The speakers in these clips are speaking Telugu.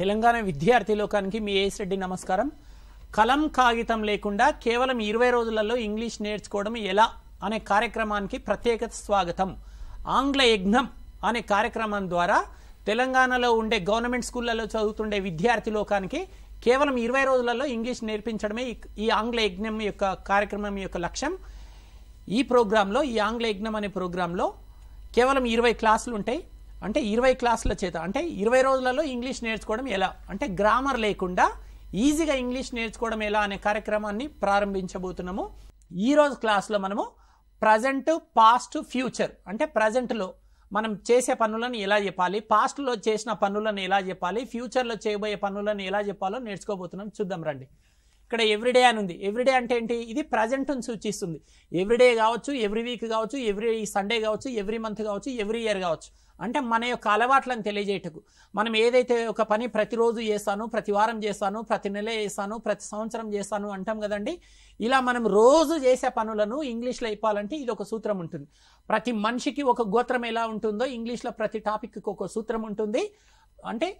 తెలంగాణ విద్యార్థి లోకానికి మీ ఏఎస్ రెడ్డి నమస్కారం కలం కాగితం లేకుండా కేవలం ఇరవై రోజులలో ఇంగ్లీష్ నేర్చుకోవడం ఎలా అనే కార్యక్రమానికి ప్రత్యేక స్వాగతం ఆంగ్ల యజ్ఞం అనే కార్యక్రమం ద్వారా తెలంగాణలో ఉండే గవర్నమెంట్ స్కూళ్ళలో చదువుతుండే విద్యార్థి లోకానికి కేవలం ఇరవై రోజులలో ఇంగ్లీష్ నేర్పించడమే ఈ ఆంగ్ల యజ్ఞం యొక్క కార్యక్రమం యొక్క లక్ష్యం ఈ ప్రోగ్రాంలో ఈ ఆంగ్ల యజ్ఞం అనే ప్రోగ్రాంలో కేవలం ఇరవై క్లాసులు ఉంటాయి అంటే ఇరవై క్లాసుల చేత అంటే ఇరవై రోజులలో ఇంగ్లీష్ నేర్చుకోవడం ఎలా అంటే గ్రామర్ లేకుండా ఈజీగా ఇంగ్లీష్ నేర్చుకోవడం ఎలా అనే కార్యక్రమాన్ని ప్రారంభించబోతున్నాము ఈరోజు క్లాస్లో మనము ప్రజెంట్ పాస్ట్ ఫ్యూచర్ అంటే ప్రజెంట్లో మనం చేసే పనులను ఎలా చెప్పాలి పాస్ట్లో చేసిన పనులను ఎలా చెప్పాలి ఫ్యూచర్లో చేయబోయే పనులను ఎలా చెప్పాలో నేర్చుకోబోతున్నాం చూద్దాం రండి ఇక్కడ ఎవ్రీడే అని ఉంది ఎవ్రీడే అంటే ఏంటి ఇది ప్రజెంట్ను సూచిస్తుంది ఎవ్రీడే కావచ్చు ఎవ్రీ వీక్ కావచ్చు ఎవ్రీ సండే కావచ్చు ఎవ్రీ మంత్ కావచ్చు ఎవ్రీ ఇయర్ కావచ్చు అంటే మన యొక్క అలవాట్లను తెలియజేయటకు మనం ఏదైతే ఒక పని ప్రతిరోజు చేస్తాను ప్రతి వారం చేస్తాను ప్రతి నెల చేస్తాను ప్రతి సంవత్సరం చేస్తాను అంటాం కదండి ఇలా మనం రోజు చేసే పనులను ఇంగ్లీష్లో ఇప్పాలంటే ఇది ఒక సూత్రం ఉంటుంది ప్రతి మనిషికి ఒక గోత్రం ఎలా ఉంటుందో ఇంగ్లీష్లో ప్రతి టాపిక్కి ఒక సూత్రం ఉంటుంది అంటే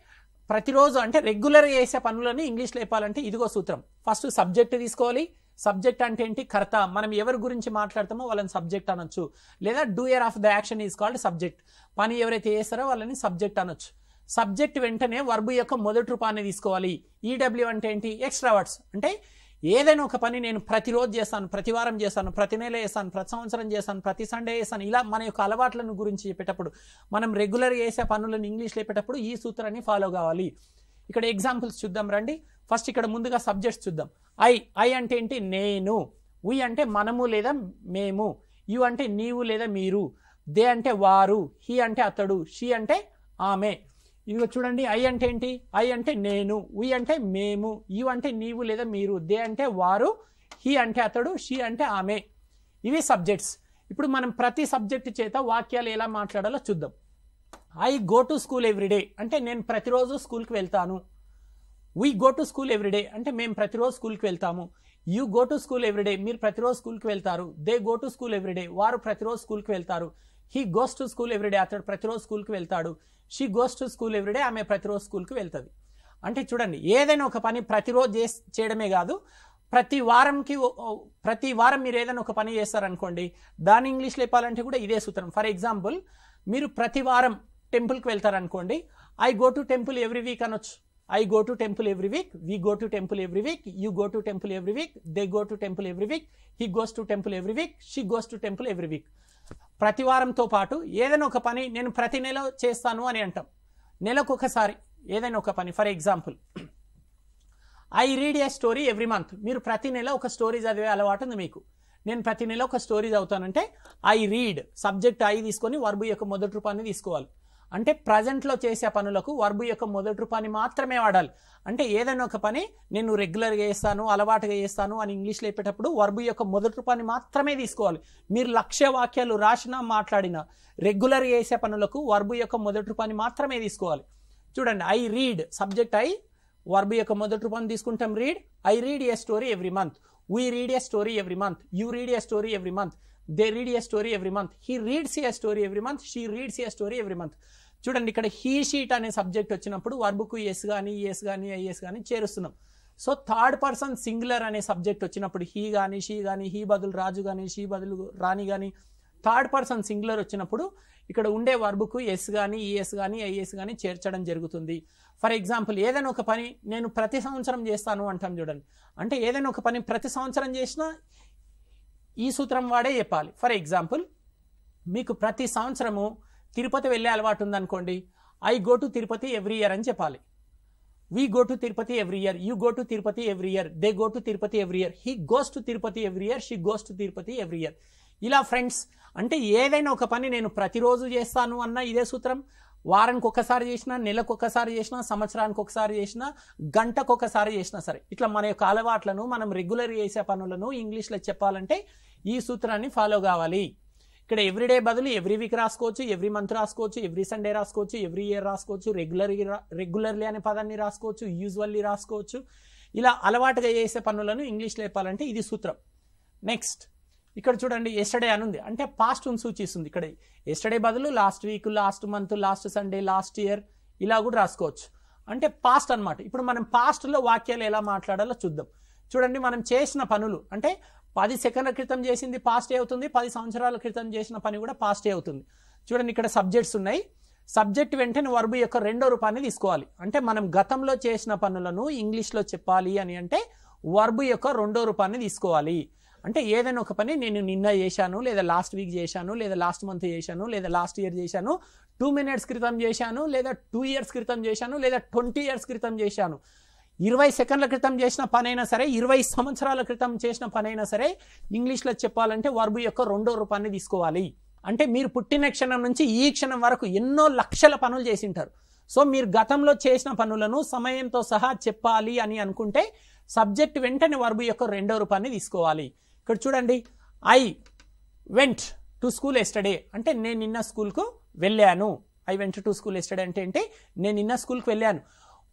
ప్రతిరోజు అంటే రెగ్యులర్గా చేసే పనులను ఇంగ్లీష్లో ఇప్పాలంటే ఇదిగో సూత్రం ఫస్ట్ సబ్జెక్ట్ తీసుకోవాలి సబ్జెక్ట్ అంటే ఏంటి కర్త మనం ఎవరి గురించి మాట్లాడతామో వాళ్ళని సబ్జెక్ట్ అనొచ్చు లేదా doer of the action is called subject పని ఎవరైతే చేస్తారో వాళ్ళని సబ్జెక్ట్ అనొచ్చు సబ్జెక్ట్ వెంటనే వర్బు యొక్క మొదటి రూపాన్ని తీసుకోవాలి ఈడబ్ల్యూ e అంటే ఏంటి ఎక్స్ట్రా వర్డ్స్ అంటే ఏదైనా ఒక పని నేను ప్రతిరోజు చేస్తాను ప్రతి వారం చేస్తాను ప్రతి నెల చేస్తాను ప్రతి సంవత్సరం చేస్తాను ప్రతి సండే చేస్తాను ఇలా మన యొక్క అలవాట్లను గురించి చెప్పేటప్పుడు మనం రెగ్యులర్గా చేసే పనులను ఇంగ్లీష్లో చెప్పేటప్పుడు ఈ సూత్రాన్ని ఫాలో కావాలి ఇక్కడ ఎగ్జాంపుల్స్ చూద్దాం రండి ఫస్ట్ ఇక్కడ ముందుగా సబ్జెక్ట్స్ చూద్దాం ఐ ఐ అంటే ఏంటి నేను వి అంటే మనము లేదా మేము యు అంటే నీవు లేదా మీరు దే అంటే వారు హీ అంటే అతడు షీ అంటే ఆమె ఇవి చూడండి ఐ అంటే ఏంటి ఐ అంటే నేను వి అంటే మేము యు అంటే నీవు లేదా మీరు దే అంటే వారు హీ అంటే అతడు షీ అంటే ఆమె ఇవి సబ్జెక్ట్స్ ఇప్పుడు మనం ప్రతి సబ్జెక్ట్ చేత వాక్యాలు ఎలా మాట్లాడాలో చూద్దాం I go to school everyday అంటే నేను ప్రతిరోజు స్కూల్కి వెళ్తాను we go to school everyday అంటే మేము ప్రతిరోజు స్కూల్కి వెళ్తాము you go to school everyday మీరు ప్రతిరోజు స్కూల్కి వెళ్తారు they go to school everyday వారు ప్రతిరోజు స్కూల్కి వెళ్తారు he goes to school everyday అతడు ప్రతిరోజు స్కూల్కి వెళ్తాడు she goes to school everyday ఆమె ప్రతిరోజు స్కూల్కి వెళ్తుంది అంటే చూడండి ఏదైనా ఒక పని ప్రతిరోజు చే చేయడమే కాదు ప్రతి వారంకి ప్రతి వారం మీరు ఏదైనా ఒక పని చేస్తారనుకోండి దాని ఇంగ్లీష్లో చెప్పాలంటే కూడా ఇదే సూత్రం ఫర్ ఎగ్జాంపుల్ మీరు ప్రతి వారం టెంపుల్కి వెళ్తారనుకోండి I go to temple every week అనొచ్చు I go to temple every week we go to temple every week you go to temple every week they go to temple every week he goes to temple every week she goes to temple every week ప్రతి వారంతో పాటు ఏదైనా ఒక పని నేను ప్రతి నెల చేస్తాను అని అంటాం నెలకు ఒకసారి ఏదైనా ఒక పని for example I read a story every month మీరు ప్రతి నెల ఒక స్టోరీ చదివే అలవాటు ఉంది మీకు నేను ప్రతి నెల ఒక స్టోరీ చదువుతానంటే ఐ రీడ్ సబ్జెక్ట్ ఐ తీసుకొని వర్బు యొక్క మొదటి రూపాన్ని తీసుకోవాలి అంటే ప్రజెంట్లో చేసే పనులకు వర్బు యొక్క మొదటి రూపాన్ని మాత్రమే వాడాలి అంటే ఏదైనా ఒక పని నేను రెగ్యులర్గా చేస్తాను అలవాటుగా చేస్తాను అని ఇంగ్లీష్లో చెప్పేటప్పుడు వర్బు యొక్క మొదటి రూపాన్ని మాత్రమే తీసుకోవాలి మీరు లక్ష్య వాక్యాలు రాసినా మాట్లాడినా రెగ్యులర్గా చేసే పనులకు వర్బు యొక్క మొదటి రూపాన్ని మాత్రమే తీసుకోవాలి చూడండి I read subject I verb యొక్క మొదటి రూపాన్ని తీసుకుంటాం read I read a story every month we read a story every month you read a story every month they read a story every month he reads a story every month she reads a story every month చూడండి ఇక్కడ హీ షీట్ అనే సబ్జెక్ట్ వచ్చినప్పుడు వర్బుకు ఎస్ కానీ ఎస్ కానీ ఐఎస్ కానీ చేరుస్తున్నాం సో థర్డ్ పర్సన్ సింగులర్ అనే సబ్జెక్ట్ వచ్చినప్పుడు హీ కానీ షీ కానీ హీ బదులు రాజు కానీ షీ బదులు రాణి కానీ థర్డ్ పర్సన్ సింగులర్ వచ్చినప్పుడు ఇక్కడ ఉండే వర్బుకు ఎస్ కానీ ఈఎస్ కానీ ఐఎస్ కానీ చేర్చడం జరుగుతుంది ఫర్ ఎగ్జాంపుల్ ఏదైనా ఒక పని నేను ప్రతి సంవత్సరం చేస్తాను అంటాం చూడండి అంటే ఏదైనా ఒక పని ప్రతి సంవత్సరం చేసినా ఈ సూత్రం వాడే చెప్పాలి ఫర్ ఎగ్జాంపుల్ మీకు ప్రతి సంవత్సరము తిరుపతి వెళ్ళే అలవాటు ఉందనుకోండి I go to Tirupati every year అని చెప్పాలి we go to Tirupati every year you go to Tirupati every year they go to Tirupati every year he goes to Tirupati every year she goes to Tirupati every year ఇలా ఫ్రెండ్స్ అంటే ఏదైనా ఒక పని నేను ప్రతిరోజు చేస్తాను అన్న ఇదే సూత్రం వారానికి ఒక్కసారి చేసినా నెలకు ఒక్కసారి చేసినా సంవత్సరానికి ఒకసారి చేసినా గంటకు ఒకసారి చేసినా సరే ఇట్లా మన యొక్క అలవాట్లను మనం రెగ్యులర్ చేసే పనులను ఇంగ్లీష్లో చెప్పాలంటే ఈ సూత్రాన్ని ఫాలో కావాలి ఇక్కడ ఎవ్రీడే బదులు ఎవ్రీ వీక్ రాసుకోవచ్చు ఎవ్రీ మంత్ రాసుకోవచ్చు ఎవ్రీ సండే రాసుకోవచ్చు ఎవ్రీ ఇయర్ రాసుకోవచ్చు రెగ్యులర్ రెగ్యులర్లీ అనే పదాన్ని రాసుకోవచ్చు యూజువల్లీ రాసుకోవచ్చు ఇలా అలవాటుగా చేసే పనులను ఇంగ్లీష్ లేపాలంటే ఇది సూత్రం నెక్స్ట్ ఇక్కడ చూడండి ఎస్టర్డే అని ఉంది అంటే పాస్ట్ను సూచిస్తుంది ఇక్కడ ఎస్టర్డే బదులు last week last month last Sunday last year ఇలా కూడా రాసుకోవచ్చు అంటే పాస్ట్ అనమాట ఇప్పుడు మనం పాస్ట్లో వాక్యాలు ఎలా మాట్లాడాలో చూద్దాం చూడండి మనం చేసిన పనులు అంటే పది సెకండ్ల క్రితం చేసింది పాస్టే అవుతుంది పది సంవత్సరాల క్రితం చేసిన పని కూడా పాస్టే అవుతుంది చూడండి ఇక్కడ సబ్జెక్ట్స్ ఉన్నాయి సబ్జెక్ట్ వెంటనే వర్బు యొక్క రెండో రూపాన్ని తీసుకోవాలి అంటే మనం గతంలో చేసిన పనులను ఇంగ్లీష్లో చెప్పాలి అని అంటే వర్బు యొక్క రెండో రూపాన్ని తీసుకోవాలి అంటే ఏదైనా ఒక పని నేను నిన్న చేశాను లేదా లాస్ట్ వీక్ చేశాను లేదా లాస్ట్ మంత్ చేశాను లేదా లాస్ట్ ఇయర్ చేశాను టూ మినిట్స్ క్రితం చేశాను లేదా టూ ఇయర్స్ క్రితం చేశాను లేదా ట్వంటీ ఇయర్స్ క్రితం చేశాను ఇరవై సెకండ్ల క్రితం చేసిన పనైనా సరే ఇరవై సంవత్సరాల క్రితం చేసిన పనైనా సరే ఇంగ్లీష్లో చెప్పాలంటే వర్బు యొక్క రెండో రూపాన్ని తీసుకోవాలి అంటే మీరు పుట్టిన క్షణం నుంచి ఈ క్షణం వరకు ఎన్నో లక్షల పనులు చేసింటారు సో మీరు గతంలో చేసిన పనులను సమయంతో సహా చెప్పాలి అని అనుకుంటే సబ్జెక్ట్ వెంటనే వర్బు యొక్క రెండో రూపాన్ని తీసుకోవాలి ఇక్కడ చూడండి I went to school yesterday అంటే నేను నిన్న స్కూల్కు వెళ్ళాను I went to school yesterday అంటే ఏంటి నేను నిన్న స్కూల్కి వెళ్ళాను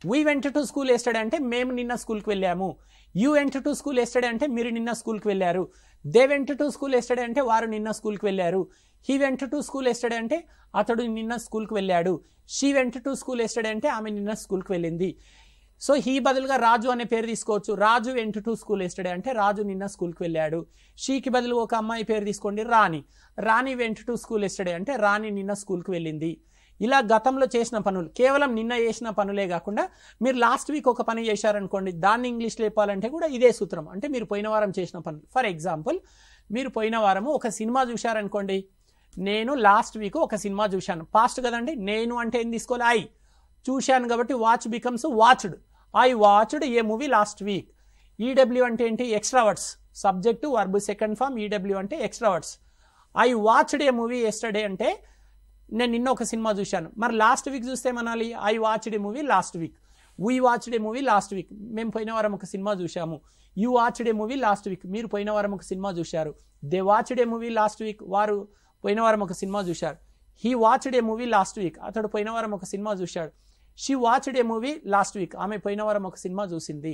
we went to school yesterday అంటే మేము నిన్న స్కూల్కి వెళ్ళాము యూ వెంట టు స్కూల్ ఎస్టడే అంటే మీరు నిన్న స్కూల్కి వెళ్ళారు they went to school yesterday అంటే వారు నిన్న స్కూల్కి వెళ్ళారు he went to school yesterday అంటే అతడు నిన్న స్కూల్కి వెళ్ళాడు షీ వెంట టు స్కూల్ ఎస్టడే అంటే ఆమె నిన్న స్కూల్కి వెళ్ళింది సో హీ బదులుగా రాజు అనే పేరు తీసుకోవచ్చు రాజు వెంట టు స్కూల్ ఎస్టడే అంటే రాజు నిన్న స్కూల్కి వెళ్ళాడు షీకి బదులు ఒక అమ్మాయి పేరు తీసుకోండి రాణి రాణి వెంట టు స్కూల్ ఎస్టడే అంటే రాణి నిన్న స్కూల్కి వెళ్ళింది ఇలా గతంలో చేసిన పనులు కేవలం నిన్న చేసిన పనులే కాకుండా మీరు లాస్ట్ వీక్ ఒక పని చేశారనుకోండి దాన్ని ఇంగ్లీష్ లేపాలంటే కూడా ఇదే సూత్రం అంటే మీరు పోయిన వారం చేసిన పనులు ఫర్ ఎగ్జాంపుల్ మీరు పోయిన వారము ఒక సినిమా చూశారనుకోండి నేను లాస్ట్ వీక్ ఒక సినిమా చూశాను పాస్ట్ కదండి నేను అంటే ఏం తీసుకోవాలి ఐ చూశాను కాబట్టి watch becomes watched I watched a movie last week EW అంటే ఏంటి extra words subject verb second form EW అంటే extra words I watched a movie yesterday అంటే నేను నిన్న ఒక సినిమా చూశాను మరి లాస్ట్ వీక్ చూస్తే ఏమనాలి I watched movie last week we watched movie last week మేము పోయిన వారం ఒక సినిమా చూశాము you watched movie last week మీరు పోయిన వారం ఒక సినిమా చూశారు they watched movie last week వారు పోయిన వారం ఒక సినిమా చూశారు he watched movie last week అతడు పోయిన వారం ఒక సినిమా చూశాడు she watched movie last week ఆమె పోయిన వారం ఒక సినిమా చూసింది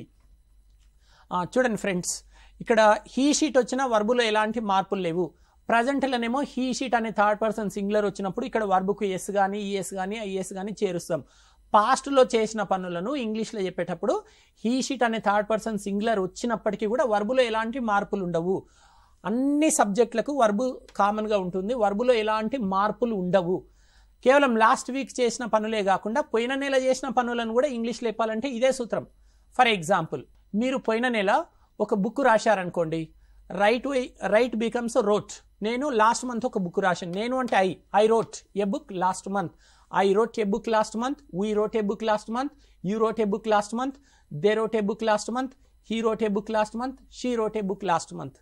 చూడండి ఫ్రెండ్స్ ఇక్కడ హీ షీట్ వచ్చిన వర్బులో ఎలాంటి మార్పులు లేవు ప్రజెంట్లనేమో హీ షీట్ అనే థర్డ్ పర్సన్ సింగులర్ వచ్చినప్పుడు ఇక్కడ వర్బుకు ఎస్ కానీ ఈఎస్ కానీ ఐఎస్ కానీ చేరుస్తాం పాస్ట్లో చేసిన పనులను ఇంగ్లీష్లో చెప్పేటప్పుడు హీ షీట్ అనే థర్డ్ పర్సన్ సింగులర్ వచ్చినప్పటికీ కూడా వర్బులో ఎలాంటి మార్పులు ఉండవు అన్ని సబ్జెక్టులకు వర్బు కామన్గా ఉంటుంది వర్బులో ఎలాంటి మార్పులు ఉండవు కేవలం లాస్ట్ వీక్ చేసిన పనులే కాకుండా పోయిన నెల చేసిన పనులను కూడా ఇంగ్లీష్లో చెప్పాలంటే ఇదే సూత్రం ఫర్ ఎగ్జాంపుల్ మీరు పోయిన నెల ఒక బుక్ రాశారనుకోండి write why write becomes wrote నేను లాస్ట్ మంత్ ఒక బుక్ రాశాను నేను అంటే I I wrote a book last month I wrote a book last month we wrote a book last month you wrote a book last month they wrote a book last month he wrote a book last month she wrote a book last month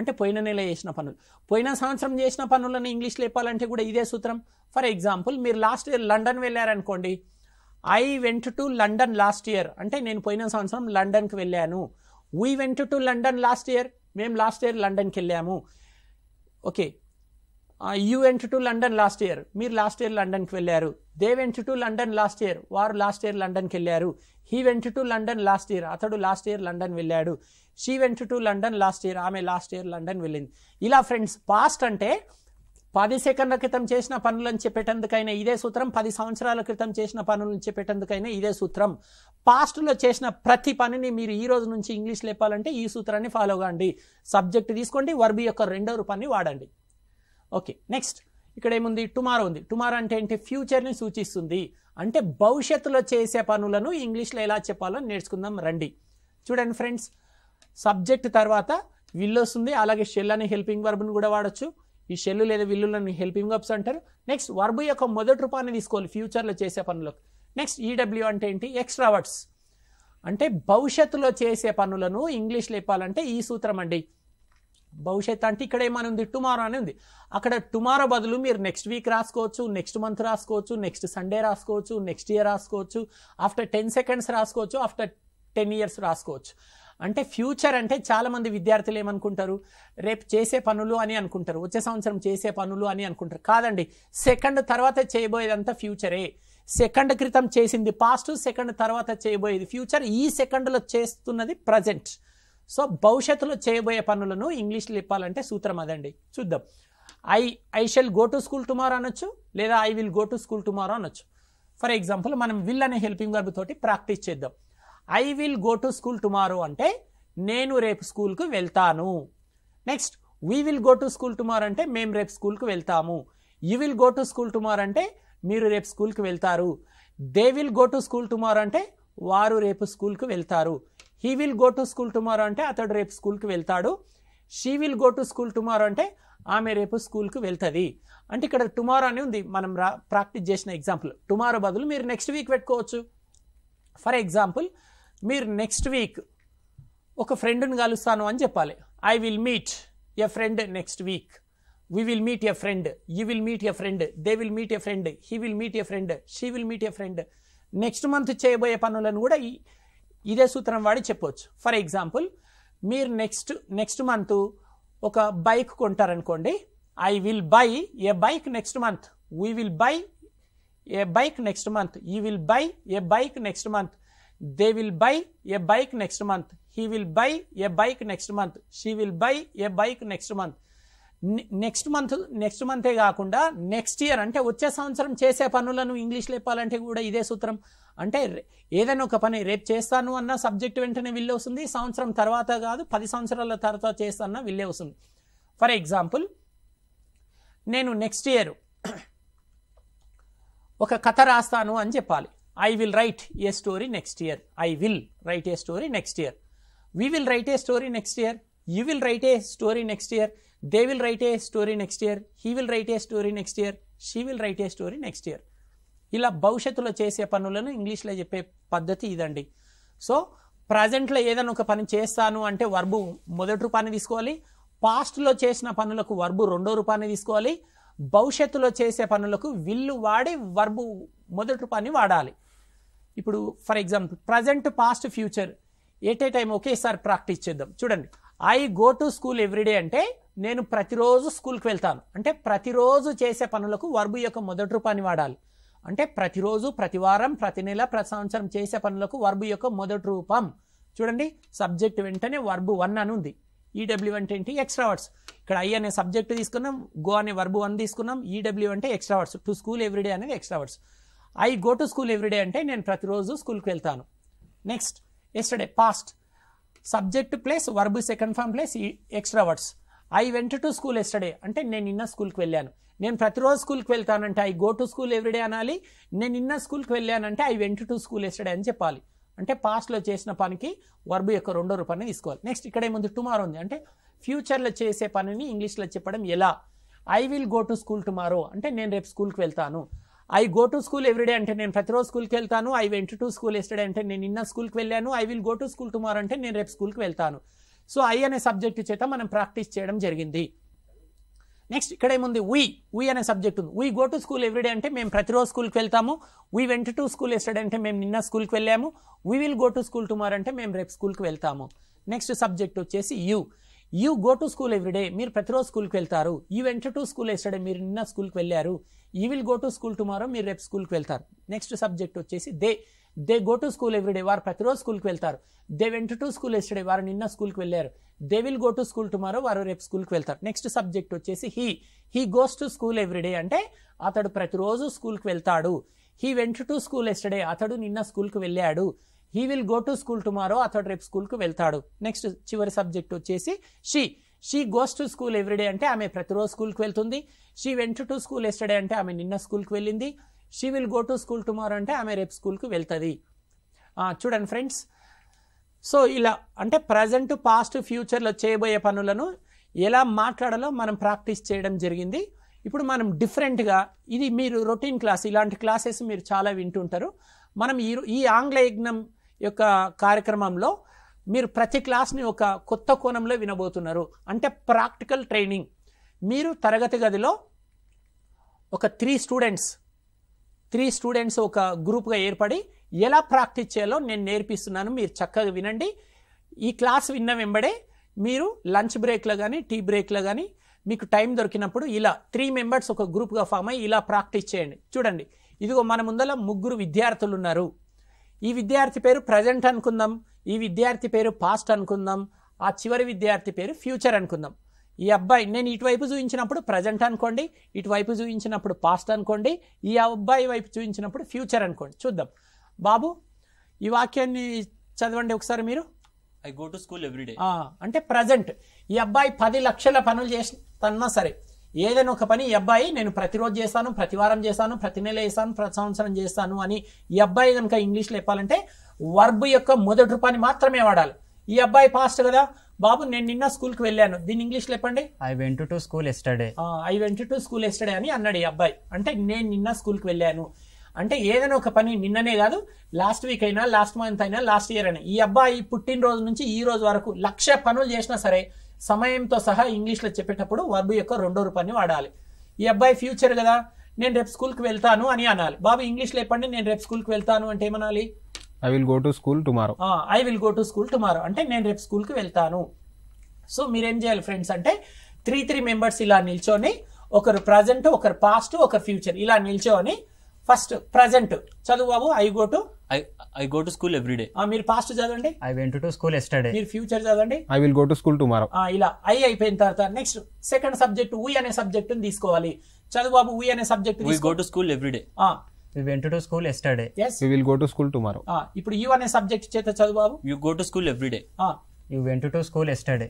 అంటే పోయిన నెల చేసిన పనులు పోయిన సంవత్సరం చేసిన పనులను ఇంగ్లీష్ చెప్పాలంటే కూడా ఇదే సూత్రం ఫర్ ఎగ్జాంపుల్ మీరు లాస్ట్ ఇయర్ లండన్ వెళ్ళారనుకోండి I went to London last year అంటే నేను పోయిన సంవత్సరం లండన్కి వెళ్ళాను we went to London last year మేము లాస్ట్ ఇయర్ లండన్కి వెళ్ళాము okay you went to London last year మీరు లాస్ట్ ఇయర్ లండన్కి వెళ్ళారు they went to London last year వారు లాస్ట్ ఇయర్ లండన్కి వెళ్ళారు he went to London last year అతడు లాస్ట్ ఇయర్ లండన్ వెళ్ళాడు she went to London last year ఆమె లాస్ట్ ఇయర్ లండన్ వెళ్ళింది ఇలా ఫ్రెండ్స్ పాస్ట్ అంటే పది సెకండ్ల క్రితం చేసిన పనులను చెప్పేటందుకైనా ఇదే సూత్రం పది సంవత్సరాల క్రితం చేసిన పనులను చెప్పేటందుకైనా ఇదే సూత్రం పాస్ట్లో చేసిన ప్రతి పనిని మీరు ఈ రోజు నుంచి ఇంగ్లీష్ లేపాలంటే ఈ సూత్రాన్ని ఫాలో కాండి సబ్జెక్ట్ తీసుకోండి వర్బి యొక్క రెండో రూపాన్ని వాడండి ఓకే నెక్స్ట్ ఇక్కడ ఏముంది టుమారో ఉంది టుమారో అంటే ఏంటి ఫ్యూచర్ని సూచిస్తుంది అంటే భవిష్యత్తులో చేసే పనులను ఇంగ్లీష్లో ఎలా చెప్పాలో నేర్చుకుందాం రండి చూడండి ఫ్రెండ్స్ సబ్జెక్ట్ తర్వాత విల్ వస్తుంది అలాగే షెల్ అనే హెల్పింగ్ వర్బ్ను కూడా వాడచ్చు ఈ షెల్ లేదా విల్లులను హెల్పింగ్ అప్స్ అంటారు నెక్స్ట్ వర్బు యొక్క మొదటి రూపాన్ని తీసుకోవాలి ఫ్యూచర్లో చేసే పనులకు నెక్స్ట్ ఈడబ్ల్యూ e అంటే ఏంటి ఎక్స్ట్రా వర్డ్స్ అంటే భవిష్యత్తులో చేసే పనులను ఇంగ్లీష్లో చెప్పాలంటే ఈ సూత్రం అండి భవిష్యత్ అంటే ఇక్కడ ఏమని ఉంది టుమారో అని ఉంది అక్కడ టుమారో బదులు మీరు నెక్స్ట్ వీక్ రాసుకోవచ్చు నెక్స్ట్ మంత్ రాసుకోవచ్చు నెక్స్ట్ సండే రాసుకోవచ్చు నెక్స్ట్ ఇయర్ రాసుకోవచ్చు ఆఫ్టర్ టెన్ సెకండ్స్ రాసుకోవచ్చు ఆఫ్టర్ టెన్ ఇయర్స్ రాసుకోవచ్చు అంటే ఫ్యూచర్ అంటే చాలామంది విద్యార్థులు ఏమనుకుంటారు రేపు చేసే పనులు అని అనుకుంటారు వచ్చే సంవత్సరం చేసే పనులు అని అనుకుంటారు కాదండి సెకండ్ తర్వాత చేయబోయేదంతా ఫ్యూచరే సెకండ్ క్రితం చేసింది పాస్ట్ సెకండ్ తర్వాత చేయబోయేది ఫ్యూచర్ ఈ సెకండ్లో చేస్తున్నది ప్రజెంట్ సో భవిష్యత్తులో చేయబోయే పనులను ఇంగ్లీష్లో చెప్పాలంటే సూత్రం అదండి చూద్దాం I I shall go to school tomorrow అనొచ్చు లేదా I will go to school tomorrow అనొచ్చు ఫర్ ఎగ్జాంపుల్ మనం విల్ అనే హెల్పింగ్ వర్బ్ తోటి ప్రాక్టీస్ చేద్దాం I will go to school tomorrow అంటే నేను రేపు స్కూల్కు వెళ్తాను next we will go to school tomorrow అంటే మేము రేపు స్కూల్కు వెళ్తాము you will go to school tomorrow అంటే మీరు రేపు స్కూల్కి వెళ్తారు they will go to school tomorrow అంటే వారు రేపు స్కూల్కు వెళ్తారు he will go to school tomorrow అంటే అతడు రేపు స్కూల్కి వెళ్తాడు she will go to school tomorrow అంటే ఆమె రేపు స్కూల్కు వెళ్తుంది అంటే ఇక్కడ టుమారో అని ఉంది మనం ప్రాక్టీస్ చేసిన ఎగ్జాంపుల్ టుమారో బదులు మీరు నెక్స్ట్ వీక్ పెట్టుకోవచ్చు ఫర్ ఎగ్జాంపుల్ మీరు నెక్స్ట్ వీక్ ఒక ఫ్రెండ్ని కలుస్తాను అని చెప్పాలి I will meet a friend next week we will meet a friend you will meet a friend they will meet a friend he will meet a friend she will meet a friend next month చేయబోయే పనులను కూడా ఇదే సూత్రం వాడి చెప్పవచ్చు ఫర్ ఎగ్జాంపుల్ మీరు నెక్స్ట్ నెక్స్ట్ మంత్ ఒక బైక్ కొంటారనుకోండి I will buy a bike next month we will buy a bike next month you will buy a bike next month they will buy a bike next month he will buy a bike next month she will buy a bike next month next month next మంతే కాకుండా నెక్స్ట్ ఇయర్ అంటే వచ్చే సంవత్సరం చేసే పనులను ఇంగ్లీష్ లేపాలంటే కూడా ఇదే సూత్రం అంటే ఏదైనా ఒక పని రేపు చేస్తాను అన్న సబ్జెక్ట్ వెంటనే వెళ్ళే వస్తుంది సంవత్సరం తర్వాత కాదు పది సంవత్సరాల తర్వాత చేస్తానన్న విల్లే వస్తుంది ఫర్ ఎగ్జాంపుల్ నేను నెక్స్ట్ ఇయర్ ఒక కథ రాస్తాను అని చెప్పాలి I will write a story next year I will write a story next year we will write a story next year you will write a story next year they will write a story next year he will write a story next year she will write a story next year ఇలా భవిష్యత్తులో చేసే పనులను ఇంగ్లీష్లో చెప్పే పద్ధతి ఇదండి సో ప్రజెంట్లో ఏదైనా ఒక పని చేస్తాను అంటే వర్బు మొదటి రూపాన్ని తీసుకోవాలి పాస్ట్లో చేసిన పనులకు వర్బు రెండో రూపాన్ని తీసుకోవాలి భవిష్యత్తులో చేసే పనులకు విల్లు వాడి వర్బు మొదటి రూపాన్ని వాడాలి ఇప్పుడు for example present past future at time ఒకేసారి ప్రాక్టీస్ చేద్దాం చూడండి I go to school everyday అంటే నేను ప్రతిరోజు స్కూల్కి వెళ్తాను అంటే ప్రతిరోజు చేసే పనులకు వర్బు యొక్క మొదటి రూపాన్ని వాడాలి అంటే ప్రతిరోజు ప్రతి వారం ప్రతి నెల ప్రతి సంవత్సరం చేసే పనులకు వర్బు యొక్క మొదటి రూపం చూడండి సబ్జెక్ట్ వెంటనే వర్బు వన్ అని ఉంది ఈడబ్ల్యూ e అంటే ఏంటి ఎక్స్ట్రా వర్డ్స్ ఇక్కడ ఐ అనే సబ్జెక్ట్ తీసుకున్నాం గో అనే వర్బు వన్ తీసుకున్నాం ఈడబ్ల్యూ e అంటే extra words to school every day అనేది extra words I go to school everyday అంటే నేను ప్రతిరోజు స్కూల్కి వెళ్తాను next yesterday past subject place verb second form place extra words I went to school yesterday అంటే నేను నిన్న స్కూల్కి వెళ్ళాను నేను ప్రతిరోజు స్కూల్కి వెళ్తానంటే I go to school everyday అనాలి నేను నిన్న స్కూల్కి వెళ్ళానంటే I went to school yesterday అని చెప్పాలి అంటే పాస్ట్లో చేసిన పనికి వర్బు యొక్క రెండో రూపాన్ని తీసుకోవాలి నెక్స్ట్ ఇక్కడే ముందు టుమారో ఉంది అంటే ఫ్యూచర్లో చేసే పనిని ఇంగ్లీష్లో చెప్పడం ఎలా I will go to school tomorrow అంటే నేను రేపు స్కూల్కి వెళ్తాను I go to school everyday అంటే నేను ప్రతిరోజు స్కూల్కి వెళ్తాను I went to school yesterday అంటే నేను నిన్న స్కూల్కి వెళ్ళాను I will go to school tomorrow అంటే నేను రేపు స్కూల్కి వెళ్తాను సో ఐ అనే సబ్జెక్టు చేత మనం ప్రాక్టీస్ చేయడం జరిగింది నెక్స్ట్ ఇక్కడ ఏముంది వీ వీ అనే సబ్జెక్ట్ ఉంది we go to school everyday అంటే మేము ప్రతిరోజు స్కూల్కి వెళ్తాము we went to school yesterday అంటే మేము నిన్న స్కూల్కి వెళ్ళాము we will go to school tomorrow అంటే మేము రేపు స్కూల్కి వెళ్తాము నెక్స్ట్ సబ్జెక్ట్ వచ్చేసి you you go to school everyday మీరు ప్రతిరోజు స్కూల్కి వెళ్తారు యూ వెంట టు స్కూల్ ఎస్టర్డే మీరు నిన్న స్కూల్కి వెళ్ళారు ఈ will go to school tomorrow మీరు రేపు స్కూల్కి వెళ్తారు నెక్స్ట్ సబ్జెక్ట్ వచ్చేసి they they go to school everyday వారు ప్రతిరోజు స్కూల్కి వెళ్తారు they went to school yesterday వారు నిన్న స్కూల్కి వెళ్ళారు they will go to school tomorrow వారు రేపు స్కూల్కి వెళ్తారు నెక్స్ట్ సబ్జెక్ట్ వచ్చేసి he he goes to school everyday అంటే అతడు ప్రతిరోజు స్కూల్కి వెళ్తాడు he went to school yesterday అతడు నిన్న స్కూల్కి వెళ్ళాడు he will go to school tomorrow అతడు రేపు స్కూల్కి వెళ్తాడు నెక్స్ట్ చివరి సబ్జెక్ట్ వచ్చేసి she she goes to school everyday అంటే ఆమె ప్రతిరోజు స్కూల్కి వెళ్తుంది షీ వెంట టు స్కూల్ ఎస్టర్డే అంటే ఆమె నిన్న స్కూల్కి వెళ్ళింది she will go to school tomorrow అంటే ఆమె రేపు స్కూల్కి వెళ్తుంది చూడండి ఫ్రెండ్స్ సో ఇలా అంటే ప్రజెంట్ పాస్ట్ ఫ్యూచర్లో చేయబోయే పనులను ఎలా మాట్లాడాలో మనం ప్రాక్టీస్ చేయడం జరిగింది ఇప్పుడు మనం డిఫరెంట్గా ఇది మీరు రొటీన్ క్లాస్ ఇలాంటి క్లాసెస్ మీరు చాలా వింటుంటారు మనం ఈ ఈ ఆంగ్ల యజ్ఞం యొక్క కార్యక్రమంలో మీరు ప్రతి క్లాస్ని ఒక కొత్త కోణంలో వినబోతున్నారు అంటే ప్రాక్టికల్ ట్రైనింగ్ మీరు తరగతి గదిలో ఒక త్రీ స్టూడెంట్స్ త్రీ స్టూడెంట్స్ ఒక గ్రూప్గా ఏర్పడి ఎలా ప్రాక్టీస్ చేయాలో నేను నేర్పిస్తున్నాను మీరు చక్కగా వినండి ఈ క్లాస్ విన్న వెంబడే మీరు లంచ్ బ్రేక్లో కానీ టీ బ్రేక్లో కానీ మీకు టైం దొరికినప్పుడు ఇలా త్రీ మెంబర్స్ ఒక గ్రూప్గా ఫామ్ అయ్యి ఇలా ప్రాక్టీస్ చేయండి చూడండి ఇదిగో మన ముందర ముగ్గురు విద్యార్థులు ఉన్నారు ఈ విద్యార్థి పేరు ప్రజెంట్ అనుకుందాం ఈ విద్యార్థి పేరు పాస్ట్ అనుకుందాం ఆ చివరి విద్యార్థి పేరు ఫ్యూచర్ అనుకుందాం ఈ అబ్బాయి నేను ఇటువైపు చూపించినప్పుడు ప్రజెంట్ అనుకోండి ఇటువైపు చూపించినప్పుడు పాస్ట్ అనుకోండి ఈ అబ్బాయి వైపు చూపించినప్పుడు ఫ్యూచర్ అనుకోండి చూద్దాం బాబు ఈ వాక్యాన్ని చదవండి ఒకసారి మీరు I go to school everyday అంటే ప్రజెంట్ ఈ అబ్బాయి పది లక్షల పనులు చేస్తున్నా సరే ఏదైనా ఒక పని ఈ అబ్బాయి నేను ప్రతిరోజు చేస్తాను ప్రతి వారం చేస్తాను ప్రతి నెల చేస్తాను ప్రతి సంవత్సరం చేస్తాను అని ఈ అబ్బాయి కనుక ఇంగ్లీష్లో చెప్పాలంటే వర్బ్ యొక్క మొదటి రూపాన్ని మాత్రమే వాడాలి ఈ అబ్బాయి పాస్ట్ కదా బాబు నేను నిన్న స్కూల్ కి వెళ్ళాను దీని ఇంగ్లీష్ చెప్పండి I went to school yesterday I went to school yesterday అని అన్నాడు ఈ అబ్బాయి అంటే నేను నిన్న స్కూల్ కి వెళ్ళాను అంటే ఏదైనా ఒక పని నిన్ననే కాదు లాస్ట్ వీక్ అయినా లాస్ట్ మంత్ అయినా లాస్ట్ ఇయర్ అయినా ఈ అబ్బాయి పుట్టినరోజు నుంచి ఈ రోజు వరకు లక్ష పనులు చేసినా సరే సమయంతో సహా ఇంగ్లీష్లో చెప్పేటప్పుడు వర్బు యొక్క రెండో రూపాన్ని వాడాలి ఈ అబ్బాయి ఫ్యూచర్ కదా నేను రేపు స్కూల్కి వెళ్తాను అని అనాలి బాబు ఇంగ్లీష్ చెప్పండి నేను రేపు స్కూల్కి వెళ్తాను అంటే ఏమనాలి I will go to school tomorrow I will go to school tomorrow అంటే నేను రేపు స్కూల్కి వెళ్తాను సో మీరేం చేయాలి ఫ్రెండ్స్ అంటే త్రీ త్రీ మెంబర్స్ ఇలా నిల్చొని ఒకరు ప్రజెంట్ ఒకరు పాస్ట్ ఒకరు ఫ్యూచర్ ఇలా నిల్చొని ఫస్ట్ ప్రజెంట్ చదువు బాబు I go to I go to school every day మీరు పాస్ట్ చదవండి I went to school yesterday మీరు ఫ్యూచర్ చదవండి I will go to school tomorrow ఇలా ఐ అయిపోయిన తర్వాత నెక్స్ట్ సెకండ్ సబ్జెక్ట్ ఊ అనే సబ్జెక్ట్ తీసుకోవాలి చదువు బాబు ఊ అనే subject go to school every day We went to school yesterday. Yes. We will go to school ఇప్పుడు యూ అనే సబ్జెక్ట్ చేత చదువు బాబు. You go to school every day day. Ah. You went to school yesterday.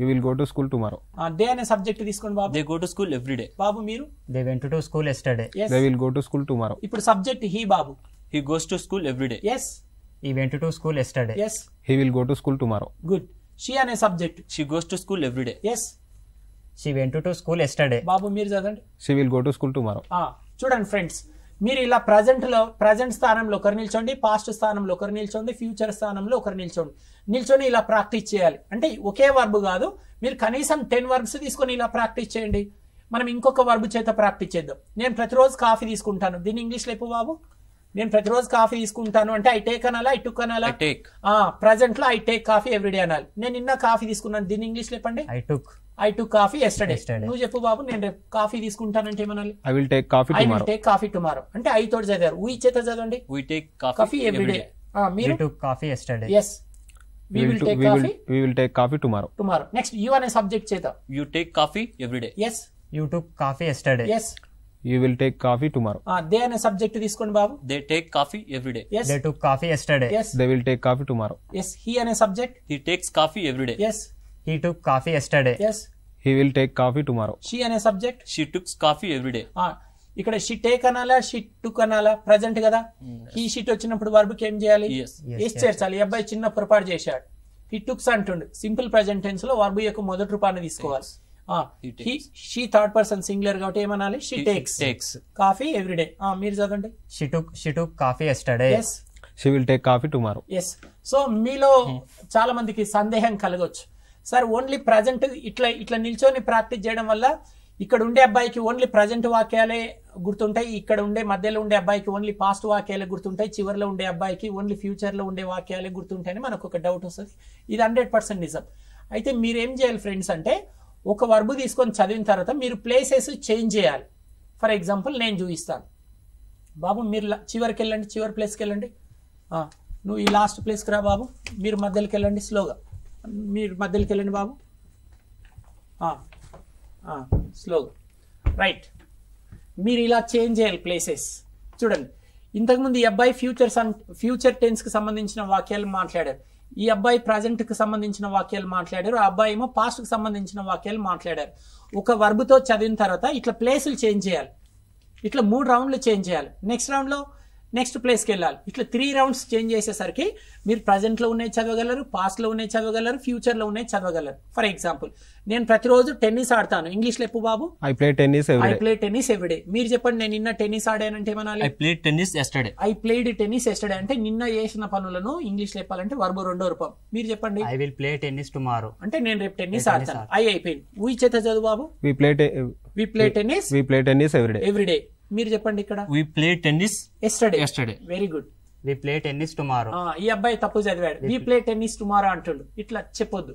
You will go to school tomorrow they అనే సబ్జెక్ట్ తీసుకోండి బాబు they go to school every day బాబు మీరు they went to school yesterday they will go to school tomorrow ఇప్పుడు సబ్జెక్ట్ హీ బాబు he goes to school every day day yes he went to school yesterday yes he will go to school tomorrow good she అనే subject she goes to school every day day yes she went to school yesterday బాబు మీరు చదవండి she will go to school tomorrow చూడండి ఫ్రెండ్స్ మీరు ఇలా ప్రజెంట్లో ప్రజెంట్ స్థానంలో ఒకరు నిల్చోండి పాస్ట్ స్థానంలో ఒకరు నిల్చోండి ఫ్యూచర్ స్థానంలో ఒకరు నిల్చోండి నిల్చొని ఇలా ప్రాక్టీస్ చేయాలి అంటే ఒకే వర్బ్ కాదు మీరు కనీసం టెన్ వర్బ్స్ తీసుకొని ఇలా ప్రాక్టీస్ చేయండి మనం ఇంకొక వర్బ్ చేత ప్రాక్టీస్ చేద్దాం నేను ప్రతిరోజు కాఫీ తీసుకుంటాను దీన్ని ఇంగ్లీష్లో లేపు బాబు నేను ప్రతిరోజు కాఫీ తీసుకుంటాను అంటే ఐ టేక్ అనాలా ఐ టుక్ అనాలా ప్రజెంట్ లో ఐ టేక్ కాఫీ ఎవ్రీడే అనాలి నేను నిన్న కాఫీ తీసుకున్నాను దీన్ని ఇంగ్లీష్ లేపండి I took I took coffee yesterday నువ్వు చెప్పు బాబు నేను రేపు కాఫీ తీసుకుంటానంటే ఏమనాలి I will take coffee I will take coffee tomorrow అంటే ఐ తోటి చదివారు వి చేత చదవండి వి టేక్ కాఫీ ఎవ్రీడే మీరు took coffee yesterday yes we will take coffee we will take coffee tomorrow tomorrow next you అనే సబ్జెక్ట్ చేత you take coffee every day yes you took coffee yesterday yes you will take coffee tomorrow ఆ దే అనే సబ్జెక్ట్ తీసుకోండి బాబు they take coffee every day yes they took coffee yesterday yes they will take coffee tomorrow yes he అనే subject he takes coffee every day yes he took coffee yesterday Yes. He will take coffee tomorrow she అనే subject she tooks coffee every day ఇక్కడ షీ టేక్ అనాలా షీ టుక్ అనాలా ప్రజెంట్ కదా హీ mm, షీట్ వచ్చినప్పుడు వర్బుకి ఏం చేయాలి Yes. ఎస్ చేర్చాలి ఈ అబ్బాయి చిన్న పొరపాటు చేశాడు హీ టుక్స్ అంటుండు సింపుల్ ప్రజెంట్ టెన్స్ లో వర్బు యొక్క మొదటి రూపాన్ని తీసుకోవాలి షీ థర్డ్ పర్సన్ సింగులర్ కాబట్టి ఏమనాలి she takes takes coffee everyday మీరు చదవండి She took she took coffee yesterday. Yes She will take coffee tomorrow. Yes so మీలో hmm. చాలా మందికి సందేహం కలగొచ్చు సార్ ఓన్లీ ప్రజెంట్ ఇట్లా ఇట్లా నిల్చొని ప్రాక్టీస్ చేయడం వల్ల ఇక్కడ ఉండే అబ్బాయికి ఓన్లీ ప్రజెంట్ వాక్యాలే గుర్తుంటాయి ఇక్కడ ఉండే మధ్యలో ఉండే అబ్బాయికి ఓన్లీ పాస్ట్ వాక్యాలే గుర్తుంటాయి చివరిలో ఉండే అబ్బాయికి ఓన్లీ ఫ్యూచర్లో ఉండే వాక్యాలే గుర్తుంటాయని మనకు ఒక డౌట్ వస్తుంది ఇది హండ్రెడ్ పర్సెంట్ నిజం అయితే మీరు ఏం చేయాలి ఫ్రెండ్స్ అంటే ఒక వర్బు తీసుకొని చదివిన తర్వాత మీరు ప్లేసెస్ చేంజ్ చేయాలి ఫర్ ఎగ్జాంపుల్ నేను చూపిస్తాను బాబు మీరు చివరికి వెళ్ళండి చివరి ప్లేస్కి వెళ్ళండి నువ్వు ఈ లాస్ట్ ప్లేస్కి రా బాబు మీరు మధ్యలోకి వెళ్ళండి స్లోగా మీరు మధ్యలోకి వెళ్ళండి బాబు స్లో రైట్ మీరు ఇలా చేంజ్ చేయాలి ప్లేసెస్ చూడండి ఇంతకుముందు ఈ అబ్బాయి ఫ్యూచర్స్ అన్ ఫ్యూచర్ టెన్స్కి సంబంధించిన వాక్యాలు మాట్లాడారు ఈ అబ్బాయి ప్రజెంట్కి సంబంధించిన వాక్యాలు మాట్లాడారు ఆ అబ్బాయి ఏమో పాస్ట్కి సంబంధించిన వాక్యాలు మాట్లాడారు ఒక వర్బుతో చదివిన తర్వాత ఇట్లా ప్లేసులు చేంజ్ చేయాలి ఇట్లా మూడు రౌండ్లు చేంజ్ చేయాలి నెక్స్ట్ రౌండ్లో నెక్స్ట్ ప్లేస్కి వెళ్ళాలి ఇట్లా త్రీ రౌండ్స్ చేంజ్ చేసేసరికి మీరు ప్రజెంట్లో ఉన్నాయి చదవగలరు పాస్ట్లో ఉన్నాయి చదవగలరు ఫ్యూచర్లో ఉన్నాయి చదవగలరు ఫర్ ఎగ్జాంపుల్ నేను ప్రతిరోజు టెన్నిస్ ఆడతాను ఇంగ్లీష్ ఎప్పు బాబు I play tennis I play tennis everyday మీరు చెప్పండి నేను నిన్న టెన్నిస్ ఆడానంటే ఏమనాలి I play tennis yesterday I played tennis yesterday అంటే నిన్న చేసిన పనులను ఇంగ్లీష్ చెప్పాలంటే వర్బు రెండో రూపం మీరు చెప్పండి I will play tennis tomorrow అంటే నేను రేపు టెన్నిస్ ఆడతాను ఐ అయిపోయింది ఊహి చేత చదువు బాబు we we play tennis we play tennis everyday everyday మీరు చెప్పండి ఇక్కడ we play tennis yesterday yesterday very good we play tennis tomorrow ఈ అబ్బాయి తప్పు చదివాడు వి ప్లే టెన్నిస్ టుమారో అంటుండు ఇట్లా చెప్పొద్దు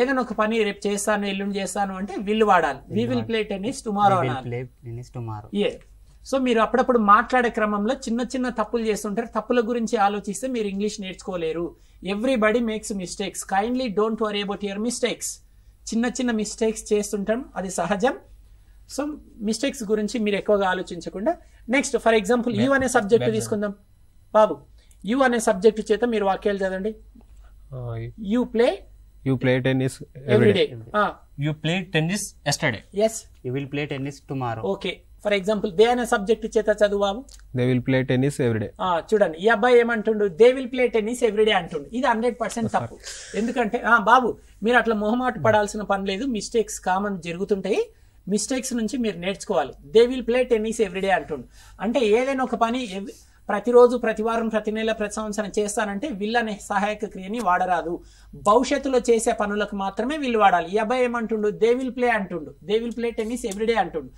ఏదైనా ఒక పని రేపు చేస్తాను ఎల్లుండి చేస్తాను అంటే విల్లు వాడాలి we will play tennis tomorrow tomorrow ఏ సో మీరు అప్పుడప్పుడు మాట్లాడే క్రమంలో చిన్న చిన్న తప్పులు చేస్తుంటారు తప్పుల గురించి ఆలోచిస్తే మీరు ఇంగ్లీష్ నేర్చుకోలేరు everybody makes mistakes kindly don't worry about your mistakes చిన్న చిన్న మిస్టేక్స్ చేస్తుంటాం అది సహజం సో మిస్టేక్స్ గురించి మీరు ఎక్కువగా ఆలోచించకుండా నెక్స్ట్ ఫర్ ఎగ్జాంపుల్ యూ అనే సబ్జెక్ట్ తీసుకుందాం బాబు యూ అనే సబ్జెక్ట్ చేత మీరు వాక్యాలు చదవండి you play you play tennis everyday you play tennis yesterday yes you will play tennis tomorrow okay for example they అనే సబ్జెక్ట్ చేత చదువు బాబు they will play tennis everyday చూడండి ఈ అబ్బాయి ఏమంటుండు they will play tennis everyday అంటుండు ఇది హండ్రెడ్ పర్సెంట్ తప్పు ఎందుకంటే ఆ బాబు మీరు అట్లా మొహమాట పడాల్సిన పని లేదు మిస్టేక్స్ కామన్ జరుగుతుంటాయి మిస్టేక్స్ నుంచి మీరు నేర్చుకోవాలి they will play tennis everyday అంటుండు అంటే ఏదైనా ఒక పని ప్రతిరోజు ప్రతి వారం ప్రతి నెల ప్రతి సంవత్సరం చేస్తానంటే వీళ్ళు అనే సహాయక క్రియని వాడరాదు భవిష్యత్తులో చేసే పనులకు మాత్రమే వీళ్ళు వాడాలి ఈ అబ్బాయి ఏమంటుండు దే విల్ ప్లే అంటుండు they will play tennis everyday అంటుండు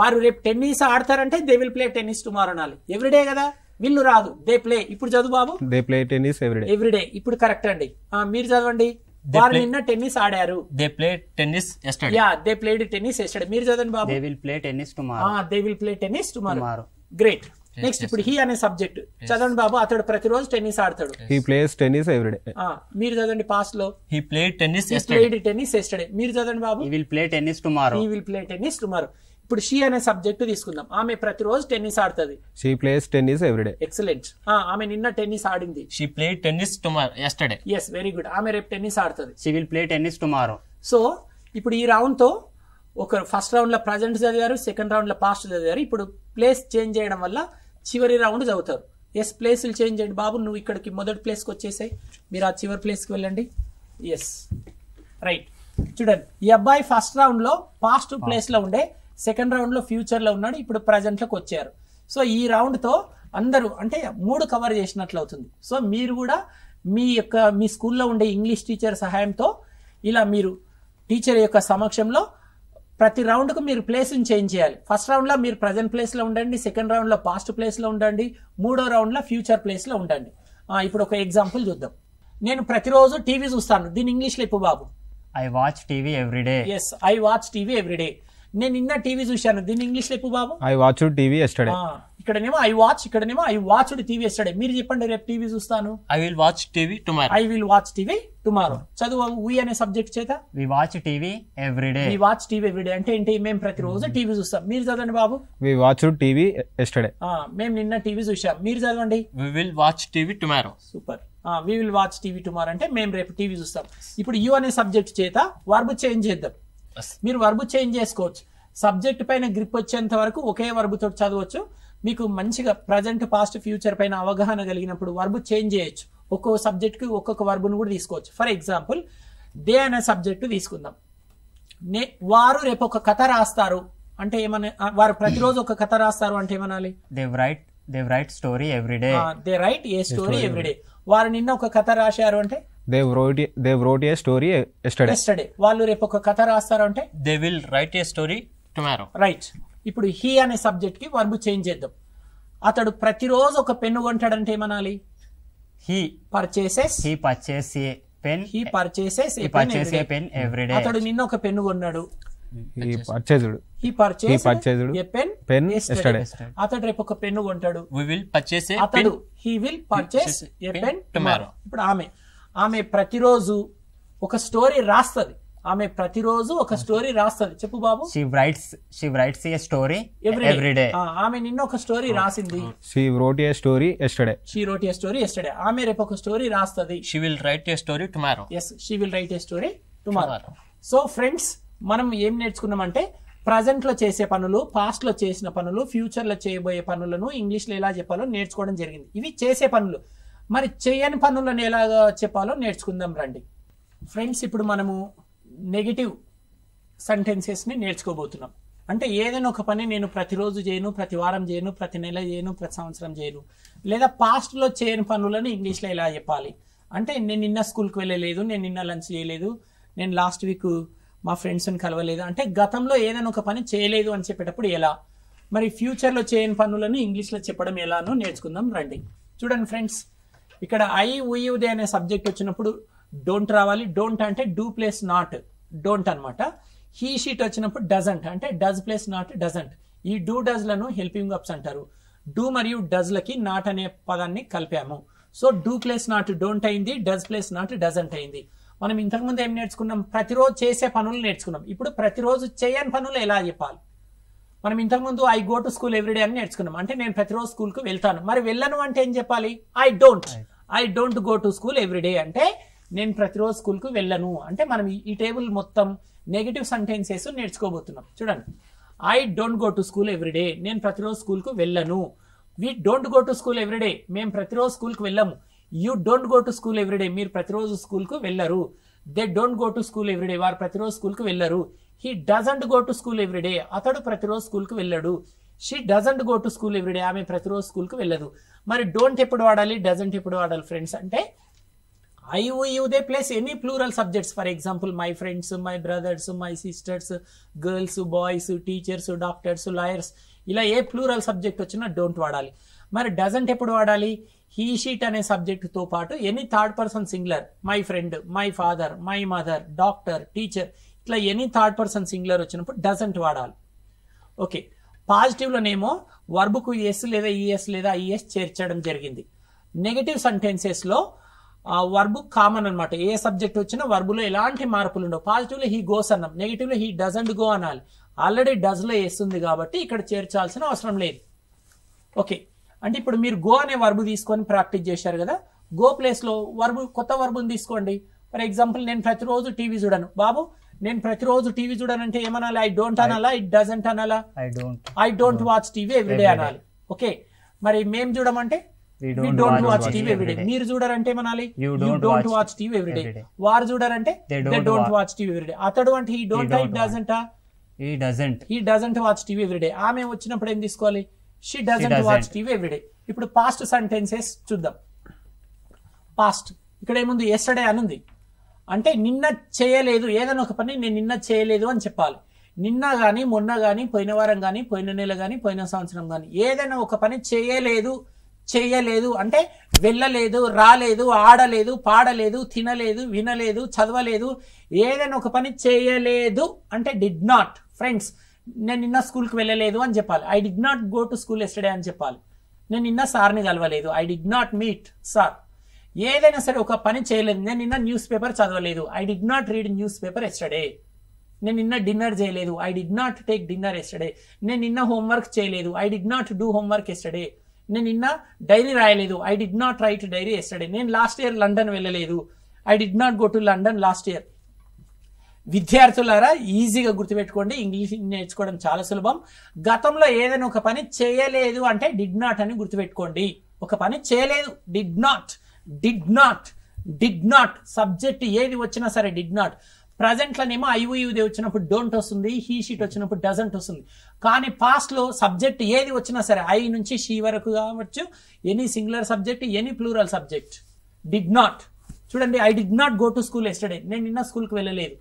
వారు రేపు టెన్నిస్ ఆడతారంటే they will play tennis tomorrow నాలు ఎవ్రీడే కదా వీళ్ళు రాదు దే ప్లే ఇప్పుడు చదువు బాబు they play tennis everyday everyday ఇప్పుడు కరెక్ట్ అండి మీరు చదవండి వారు నిన్న టెన్నిస్ ఆడారు they play tennis yesterday yeah they played tennis yesterday మీరు చదవండి బాబు they will play tennis tomorrow ఆ they will play tennis tomorrow great next ఇప్పుడు హీ అనే సబ్జెక్ట్ చదవండి బాబు అతడు ప్రతిరోజు టెన్నిస్ ఆడతాడు హీ ప్లేస్ టెన్నిస్ ఎవ్రీడే మీరు చదవండి పాస్ లో he play tennis played tennis yesterday మీరు చదవండి బాబు he will play tennis tomorrow he will play tennis tomorrow ఇప్పుడు షీ అనే సబ్జెక్ట్ తీసుకుందాం ఆమె ప్రతిరోజు టెన్నిస్ ఆడుతుంది she plays tennis everyday excellent ఆమె నిన్న టెన్నిస్ ఆడింది she play tennis tomorrow yesterday yes very good ఆమె రేపు టెన్నిస్ ఆడుతుంది she will play tennis tomorrow so ఇప్పుడు ఈ రౌండ్ తో ఒక ఫస్ట్ రౌండ్ లో ప్రజెంట్ చదివారు సెకండ్ రౌండ్ లో పాస్ట్ చదివారు ఇప్పుడు ప్లేస్ చేంజ్ చేయడం వల్ల చివరి రౌండ్ చదువుతారు ఎస్ ప్లేసులు చేంజ్ చేయండి బాబు నువ్వు ఇక్కడికి మొదటి ప్లేస్కి వచ్చేసాయి మీరు ఆ చివరి ప్లేస్కి వెళ్ళండి ఎస్ రైట్ చూడండి ఈ అబ్బాయి ఫస్ట్ రౌండ్ లో పాస్ట్ ప్లేస్ లో ఉండే సెకండ్ రౌండ్లో ఫ్యూచర్లో ఉన్నాడు ఇప్పుడు ప్రజెంట్లోకి వచ్చారు సో ఈ రౌండ్తో అందరూ అంటే మూడు కవర్ చేసినట్లు అవుతుంది సో మీరు కూడా మీ యొక్క మీ స్కూల్లో ఉండే ఇంగ్లీష్ టీచర్ సహాయంతో ఇలా మీరు టీచర్ యొక్క సమక్షంలో ప్రతి రౌండ్కు మీరు ప్లేస్ని చేంజ్ చేయాలి ఫస్ట్ రౌండ్లో మీరు ప్రజెంట్ ప్లేస్లో ఉండండి సెకండ్ రౌండ్లో పాస్ట్ ప్లేస్లో ఉండండి మూడో రౌండ్లో ఫ్యూచర్ ప్లేస్లో ఉండండి ఇప్పుడు ఒక ఎగ్జాంపుల్ చూద్దాం నేను ప్రతిరోజు టీవీ చూస్తాను దీని ఇంగ్లీష్లో ఇప్పుడు బాబు I watch TV everyday yes I watch TV everyday నేను నిన్న టీవీ చూశాను దీన్ని ఇంగ్లీష్ ఎక్కువ బాబు ఐ వాచ్ టీవీ ఎస్టడే ఇక్కడనేమో ఐ వాచ్ ఇక్కడనేమో ఐ వాచ్ టీవీ ఎస్టర్డే మీరు చెప్పండి రేపు టీవీ చూస్తాను I will watch TV tomorrow I will watch TV tomorrow చదువు వి అనే సబ్జెక్ట్ చేత we watch TV everyday we watch TV everyday అంటే ఏంటి మేము రోజు టీవీ చూస్తాం మీరు చదవండి బాబు వి వాచ్ టీవీ ఎస్టర్డే మేము నిన్న టీవీ చూసాం మీరు చదవండి we will watch TV tomorrow super we will watch TV tomorrow అంటే మేము రేపు టీవీ చూస్తాం ఇప్పుడు యు అనే సబ్జెక్ట్ చేత వర్బ్ చేంజ్ చేద్దాం మీరు వర్బు చేంజ్ చేసుకోవచ్చు సబ్జెక్ట్ పైన గ్రిప్ వచ్చేంత వరకు ఒకే వర్బుతో చదవచ్చు మీకు మంచిగా ప్రజెంట్ పాస్ట్ ఫ్యూచర్ పైన అవగాహన కలిగినప్పుడు వర్బు చేంజ్ చేయొచ్చు ఒక్కో సబ్జెక్ట్కి ఒక్కొక్క వర్బును కూడా తీసుకోవచ్చు ఫర్ ఎగ్జాంపుల్ దే అనే సబ్జెక్టు తీసుకుందాం నే వారు రేపు ఒక కథ రాస్తారు అంటే ఏమన్నా వారు ప్రతిరోజు ఒక కథ రాస్తారు అంటే ఏమనాలి they write they write story everyday they write a story everyday వారు నిన్న ఒక కథ రాశారు అంటే they wrote they wrote a story yesterday yesterday వాళ్ళు రేపు ఒక కథ రాస్తారంటే they will write a story tomorrow right ఇప్పుడు హీ అనే సబ్జెక్ట్ కి వర్బు చేంజ్ చేద్దాం అతడు ప్రతిరోజు ఒక పెన్ను కొంటాడంటే ఏమనాలి he purchases he purchase a pen he purchases a purchase a pen everyday అతడు నిన్న ఒక పెన్ను కొన్నాడు he purchased he purchase purchased a pen pen yesterday అతడు రేపు ఒక పెన్ను కొంటాడు వి విల్ పర్చేస్ ఏ అతడు he will purchase a pen tomorrow ఇప్పుడు ఆమె ఆమె ప్రతిరోజు ఒక స్టోరీ రాస్తుంది ఆమె ప్రతిరోజు ఒక స్టోరీ రాస్తుంది చెప్పు బాబు she writes she writes a story every day ఆమె నిన్న ఒక స్టోరీ రాసింది she wrote a story yesterday she wrote a story yesterday ఆమె రేపు ఒక స్టోరీ రాస్తుంది she will write a story tomorrow yes she will write a story tomorrow so friends మనం ఏం నేర్చుకున్నామంటే ప్రజెంట్ లో చేసే పనులు పాస్ట్ లో చేసిన పనులు ఫ్యూచర్ లో చేయబోయే పనులను ఇంగ్లీష్ లో ఎలా చెప్పాలో నేర్చుకోవడం జరిగింది ఇవి చేసే పనులు మరి చేయని పనులను ఎలాగా చెప్పాలో నేర్చుకుందాం రండి ఫ్రెండ్స్ ఇప్పుడు మనము నెగిటివ్ సెంటెన్సెస్ని నేర్చుకోబోతున్నాం అంటే ఏదైనా ఒక పని నేను ప్రతిరోజు చేయను ప్రతి వారం చేయను ప్రతి నెల చేయను ప్రతి సంవత్సరం చేయను లేదా పాస్ట్లో చేయని పనులను ఇంగ్లీష్లో ఎలా చెప్పాలి అంటే నేను నిన్న స్కూల్కి వెళ్ళలేదు నేను నిన్న లంచ్ చేయలేదు నేను లాస్ట్ వీక్ మా ఫ్రెండ్స్ని కలవలేదు అంటే గతంలో ఏదైనా ఒక పని చేయలేదు అని చెప్పేటప్పుడు ఎలా మరి ఫ్యూచర్లో చేయని పనులను ఇంగ్లీష్లో చెప్పడం ఎలానో నేర్చుకుందాం రండి చూడండి ఫ్రెండ్స్ ఇక్కడ ఐ ఉయుదే అనే సబ్జెక్ట్ వచ్చినప్పుడు డోంట్ రావాలి డోంట్ అంటే డూ ప్లేస్ నాట్ డోంట్ అనమాట హీ షీట్ వచ్చినప్పుడు డజంట్ అంటే డజ్ ప్లేస్ నాట్ డజంట్ ఈ డూ డజ్లను హెల్పింగ్ అప్స్ అంటారు డూ మరియు డజ్లకి నాట్ అనే పదాన్ని కలిపాము so do places not don't అయింది డజ్ ప్లేస్ నాట్ డజంట్ అయింది మనం ఇంతకుముందు ఏం నేర్చుకున్నాం ప్రతిరోజు చేసే పనులు నేర్చుకున్నాం ఇప్పుడు ప్రతిరోజు చేయని పనులు ఎలా చెప్పాలి మనం ఇంతకుముందు I go to school everyday అని నేర్చుకున్నాం అంటే నేను ప్రతిరోజు స్కూల్కి వెళ్తాను మరి వెళ్ళను అంటే ఏం చెప్పాలి I don't I don't go to school everyday అంటే నేను ప్రతిరోజు స్కూల్ కు వెళ్ళను అంటే మనం ఈ టేబుల్ మొత్తం నెగిటివ్ సెంటెన్సెస్ నేర్చుకోబోతున్నాం చూడండి I don't go to school everyday నేను ప్రతిరోజు స్కూల్ కు వెళ్ళను we don't go to school everyday మేము ప్రతిరోజు స్కూల్ కు వెళ్ళము you don't go to school everyday మీరు ప్రతిరోజు స్కూల్ కు వెళ్ళరు they don't go to school everyday వారు ప్రతిరోజు స్కూల్కి వెళ్ళరు he doesn't go to school everyday అతడు ప్రతిరోజు స్కూల్కి వెళ్ళాడు she doesn't go to school everyday ఆమె ప్రతిరోజు స్కూల్కి వెళ్ళదు మరి డోంట్ ఎప్పుడు వాడాలి డజంట్ ఎప్పుడు వాడాలి ఫ్రెండ్స్ అంటే I you they places any plural subjects for example my friends my brothers my sisters girls boys teachers doctors lawyers ఇలా ఏ ప్లూరల్ సబ్జెక్ట్ వచ్చినా డోంట్ వాడాలి మరి డజంట్ ఎప్పుడు వాడాలి హీ షీట్ అనే సబ్జెక్టుతో పాటు any third person singular my friend my father my mother doctor teacher ఇట్లా ఎనీ థర్డ్ పర్సన్ సింగులర్ వచ్చినప్పుడు డజంట్ వాడాలి ఓకే పాజిటివ్లోనేమో వర్బుకు ఎస్ లేదా ఈఎస్ లేదా ఈఎస్ చేర్చడం జరిగింది నెగటివ్ సెంటెన్సెస్లో వర్బు కామన్ అనమాట ఏ సబ్జెక్ట్ వచ్చినా వర్బులో ఎలాంటి మార్పులు ఉండవు పాజిటివ్లో హీ గోస్ అన్నాం నెగిటివ్లో హీ డజంట్ గో అనాలి ఆల్రెడీ డజ్లో వేస్తుంది కాబట్టి ఇక్కడ చేర్చాల్సిన అవసరం లేదు ఓకే అంటే ఇప్పుడు మీరు గో అనే వర్బు తీసుకొని ప్రాక్టీస్ చేశారు కదా గో ప్లేస్లో వర్బు కొత్త వర్బుని తీసుకోండి ఫర్ ఎగ్జాంపుల్ నేను ప్రతిరోజు టీవీ చూడను బాబు నేను ప్రతిరోజు టీవీ చూడాలంటే ఏమనాలి ఐ డోంట్ అనాలా ఇట్ డజంట్ అనాలా I don't I don't watch TV everyday అనాలి ఓకే మరి మేం చూడమంటే డోంట్ వాచ్ టీవీ ఎవ్రీడే మీరు చూడారంటే మనాలి you don't watch TV everyday వారు చూడారంటే they don't watch TV everyday అతడు అంటే he don't I doesn't he doesn't he doesn't watch TV everyday ఆమె వచ్చినప్పుడు ఏం తీసుకోవాలి she doesn't watch TV everyday ఇప్పుడు పాస్ట్ సెంటెన్సెస్ చూద్దాం పాస్ట్ ఇక్కడ ఏముంది ఎస్టర్డే అని ఉంది అంటే నిన్న చేయలేదు ఏదైనా ఒక పని నేను నిన్న చేయలేదు అని చెప్పాలి నిన్న కానీ మొన్న కానీ పోయిన వారం కానీ పోయిన నెల కానీ పోయిన సంవత్సరం కానీ ఏదైనా ఒక పని చేయలేదు చేయలేదు అంటే వెళ్ళలేదు రాలేదు ఆడలేదు పాడలేదు తినలేదు వినలేదు చదవలేదు ఏదైనా ఒక పని చేయలేదు అంటే డిడ్ నాట్ ఫ్రెండ్స్ నేను నిన్న స్కూల్కి వెళ్ళలేదు అని చెప్పాలి I did not go to school yesterday అని చెప్పాలి నేను నిన్న సార్ని కలవలేదు I did not meet sir ఏదైనా సరే ఒక పని చేయలేదు నేను నిన్న న్యూస్ పేపర్ చదవలేదు I did not read newspaper yesterday నేను నిన్న డిన్నర్ చేయలేదు I did not take dinner yesterday నేను నిన్న హోంవర్క్ చేయలేదు I did not do homework yesterday నేను నిన్న డైరీ రాయలేదు I did not write diary yesterday నేను లాస్ట్ ఇయర్ లండన్ వెళ్ళలేదు I did not go to London last year విద్యార్థులారా ఈజీగా గుర్తుపెట్టుకోండి ఇంగ్లీష్ నేర్చుకోవడం చాలా సులభం గతంలో ఏదైనా ఒక పని చేయలేదు అంటే డిడ్ నాట్ అని గుర్తుపెట్టుకోండి ఒక పని చేయలేదు did not did not did not subject ఏది వచ్చినా సరే డిడ్ నాట్ ప్రజెంట్లోనేమో ఐవీయుది వచ్చినప్పుడు డోంట్ వస్తుంది హీ షీట్ వచ్చినప్పుడు డజంట్ వస్తుంది కానీ పాస్ట్లో సబ్జెక్ట్ ఏది వచ్చినా సరే ఐ నుంచి షీ వరకు కావచ్చు any singular subject any plural subject did not చూడండి I did not go to school yesterday నేను నిన్న స్కూల్కి వెళ్ళలేదు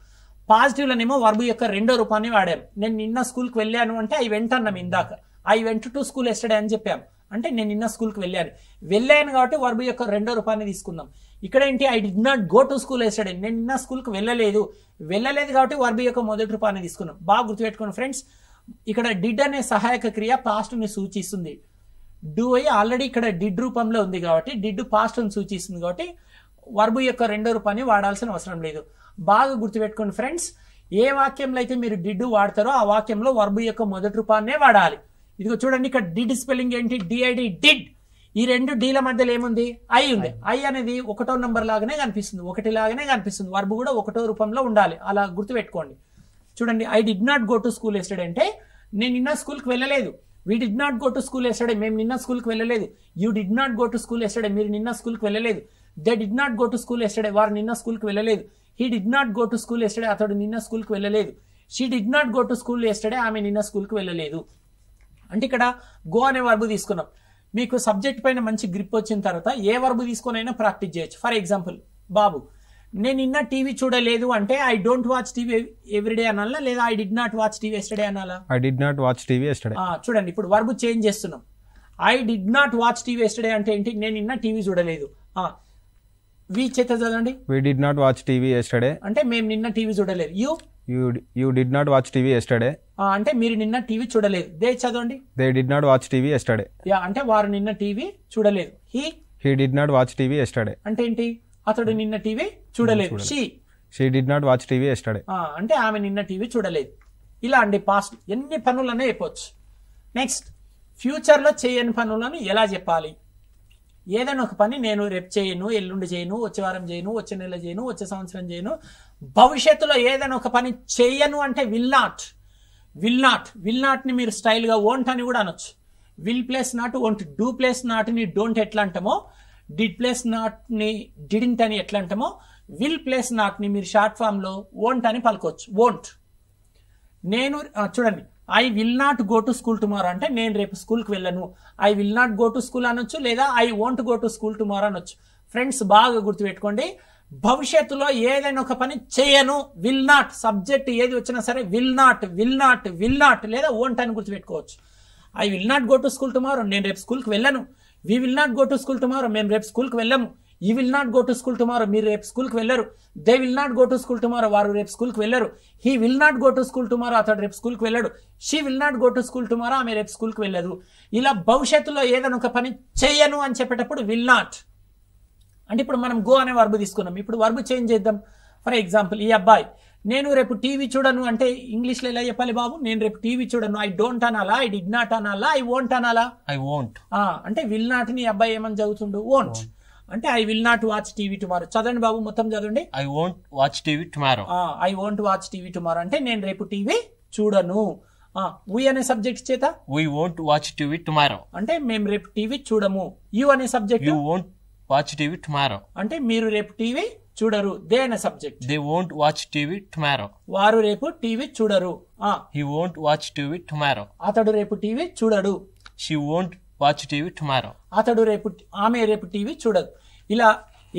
పాజిటివ్లోనేమో వర్బు యొక్క రెండో రూపాన్ని వాడాం నేను నిన్న స్కూల్కి వెళ్ళాను అంటే ఐ వెంట అన్నాం ఇందాక I went to school yesterday అని చెప్పాము అంటే నేను నిన్న స్కూల్కి వెళ్ళాను వెళ్ళాను కాబట్టి వర్బ్ యొక్క రెండో రూపాన్ని తీసుకుందాం ఇక్కడ ఏంటి I did not go to school వేసాడు నేను నిన్న స్కూల్కి వెళ్ళలేదు వెళ్ళలేదు కాబట్టి వర్బ్ యొక్క మొదటి రూపాన్ని తీసుకున్నాం బాగా గుర్తుపెట్టుకోండి ఫ్రెండ్స్ ఇక్కడ డిడ్ అనే సహాయక క్రియ పాస్ట్ని సూచిస్తుంది డూ అయ్యి ఆల్రెడీ ఇక్కడ డిడ్ రూపంలో ఉంది కాబట్టి డిడ్ పాస్ట్ని సూచిస్తుంది కాబట్టి వర్బు యొక్క రెండో రూపాన్ని వాడాల్సిన అవసరం లేదు బాగా గుర్తుపెట్టుకోండి ఫ్రెండ్స్ ఏ వాక్యంలో అయితే మీరు డిడ్డు వాడతారో ఆ వాక్యంలో వర్బు యొక్క మొదటి రూపాన్నే వాడాలి ఇదిగో చూడండి ఇక్కడ డి డిస్పెల్లింగ్ ఏంటి డిఐడి డిడ్ ఈ రెండు డీల మధ్యలో ఏముంది ఐ ఉంది ఐ అనేది ఒకటో నంబర్ లాగానే కనిపిస్తుంది ఒకటి లాగానే కనిపిస్తుంది వర్బు కూడా ఒకటో రూపంలో ఉండాలి అలా గుర్తుపెట్టుకోండి చూడండి I did not go to school yesterday అంటే నేను నిన్న స్కూల్కి వెళ్ళలేదు we did not go to school yesterday మేము నిన్న స్కూల్కి వెళ్ళలేదు you did not go to school yesterday మీరు నిన్న స్కూల్కి వెళ్ళలేదు they did not go to school yesterday వారు నిన్న స్కూల్కి వెళ్ళలేదు he did not go to school yesterday అతడు నిన్న స్కూల్కి వెళ్ళలేదు she did not go to school yesterday ఆమె నిన్న స్కూల్కి వెళ్ళలేదు అంటే ఇక్కడ గో అనే వర్బు తీసుకున్నాం మీకు సబ్జెక్ట్ పైన మంచి గ్రిప్ వచ్చిన తర్వాత ఏ వర్బు తీసుకొనైనా ప్రాక్టీస్ చేయొచ్చు ఫర్ ఎగ్జాంపుల్ బాబు నేను నిన్న టీవీ చూడలేదు అంటే I don't watch TV everyday అనాలా లేదా I did not watch TV yesterday అనాలా I did not watch TV yesterday చూడండి ఇప్పుడు వర్బు చేంజ్ చేస్తున్నాం I did not watch TV yesterday అంటే ఏంటి నేను నిన్న టీవీ చూడలేదు వి చేత చదవండి we did not watch TV yesterday అంటే మేము నిన్న టీవీ చూడలేదు you you D not watch TV yesterday అంటే మీరు నిన్న టీవీ చూడలేదు దే చదవండి they did not watch TV yesterday yeah అంటే వారు నిన్న టీవీ చూడలేదు he he did not watch TV yesterday అంటే ఏంటి అతడు hmm. నిన్న టీవీ hmm, చూడలేదు she she did not watch TV yesterday అంటే ఆమె నిన్న టీవీ చూడలేదు ఇలా అండి పాస్ట్ ఎన్ని పనులనే చెప్పవచ్చు నెక్స్ట్ ఫ్యూచర్లో చేయని పనులను ఎలా చెప్పాలి ఏదైనా ఒక పని నేను రేపు చేయను ఎల్లుండి చేయను వచ్చే వారం చేయను వచ్చే నెల చేయను వచ్చే సంవత్సరం చేయను భవిష్యత్తులో ఏదైనా ఒక పని చేయను అంటే will not will not will నాట్ని మీరు స్టైల్గా ఓంట్ అని కూడా అనొచ్చు will place not won't do place నాట్ని డోంట్ ఎట్లా అంటామో డిడ్ ప్లేస్ నాట్ని డిడింట్ అని ఎట్లా అంటామో విల్ ప్లేస్ నాట్ని మీరు షార్ట్ ఫామ్లో ఓంట్ అని పలుకోవచ్చు ఓంట్ నేను చూడండి I will not go to school tomorrow అంటే నేను రేపు స్కూల్కి వెళ్ళను I will not go to school అనొచ్చు లేదా I won't go to school tomorrow అనొచ్చు ఫ్రెండ్స్ బాగా గుర్తుపెట్టుకోండి భవిష్యత్తులో ఏదైనా ఒక పని చేయను విల్ నాట్ సబ్జెక్ట్ ఏది వచ్చినా సరే will not will not will not లేదా ఓన్ టైం గుర్తుపెట్టుకోవచ్చు I will not go to school tomorrow నేను రేపు స్కూల్కి వెళ్ళను we will not go to school tomorrow మేము రేపు స్కూల్కి వెళ్ళము ఈ will not go to school tomorrow మీరు రేపు స్కూల్కి వెళ్ళరు they will not go to school tomorrow వారు రేపు స్కూల్కి వెళ్ళరు he will not go to school tomorrow అతడు రేపు స్కూల్కి వెళ్ళడు she will not go to school tomorrow ఆమె రేపు స్కూల్కి వెళ్ళదు ఇలా భవిష్యత్తులో ఏదైనా ఒక పని చేయను అని చెప్పేటప్పుడు విల్ నాట్ అంటే ఇప్పుడు మనం గో అనే వర్బు తీసుకున్నాం ఇప్పుడు వర్బు చేంజ్ చేద్దాం ఫర్ ఎగ్జాంపుల్ ఈ అబ్బాయి నేను రేపు టీవీ చూడను అంటే ఇంగ్లీష్లో ఎలా చెప్పాలి బాబు నేను రేపు టీవీ చూడను ఐ డోంట్ అనాలా ఐ డిడ్ నాట్ అనాలా ఐ వోంట్ అనాలా ఐ వోంట్ అంటే విల్ నాట్ నీ అబ్బాయి ఏమని చదువుతుండు ఓంట్ అంటే I will not watch TV tomorrow చదవండి బాబు మొత్తం చదవండి I won't watch TV tomorrow I won't watch TV tomorrow అంటే నేను రేపు టీవీ చూడను వి అనే సబ్జెక్ట్ చేత we won't watch TV tomorrow అంటే మేము రేపు టీవీ చూడము యు అనే subject you won't watch TV tomorrow అంటే మీరు రేపు టీవీ చూడరు దే అనే subject they won't watch TV tomorrow వారు రేపు టీవీ చూడరు he won't watch TV tomorrow అతడు రేపు టీవీ చూడడు she won't watch TV tomorrow అతడు రేపు ఆమె రేపు టీవీ చూడదు ఇలా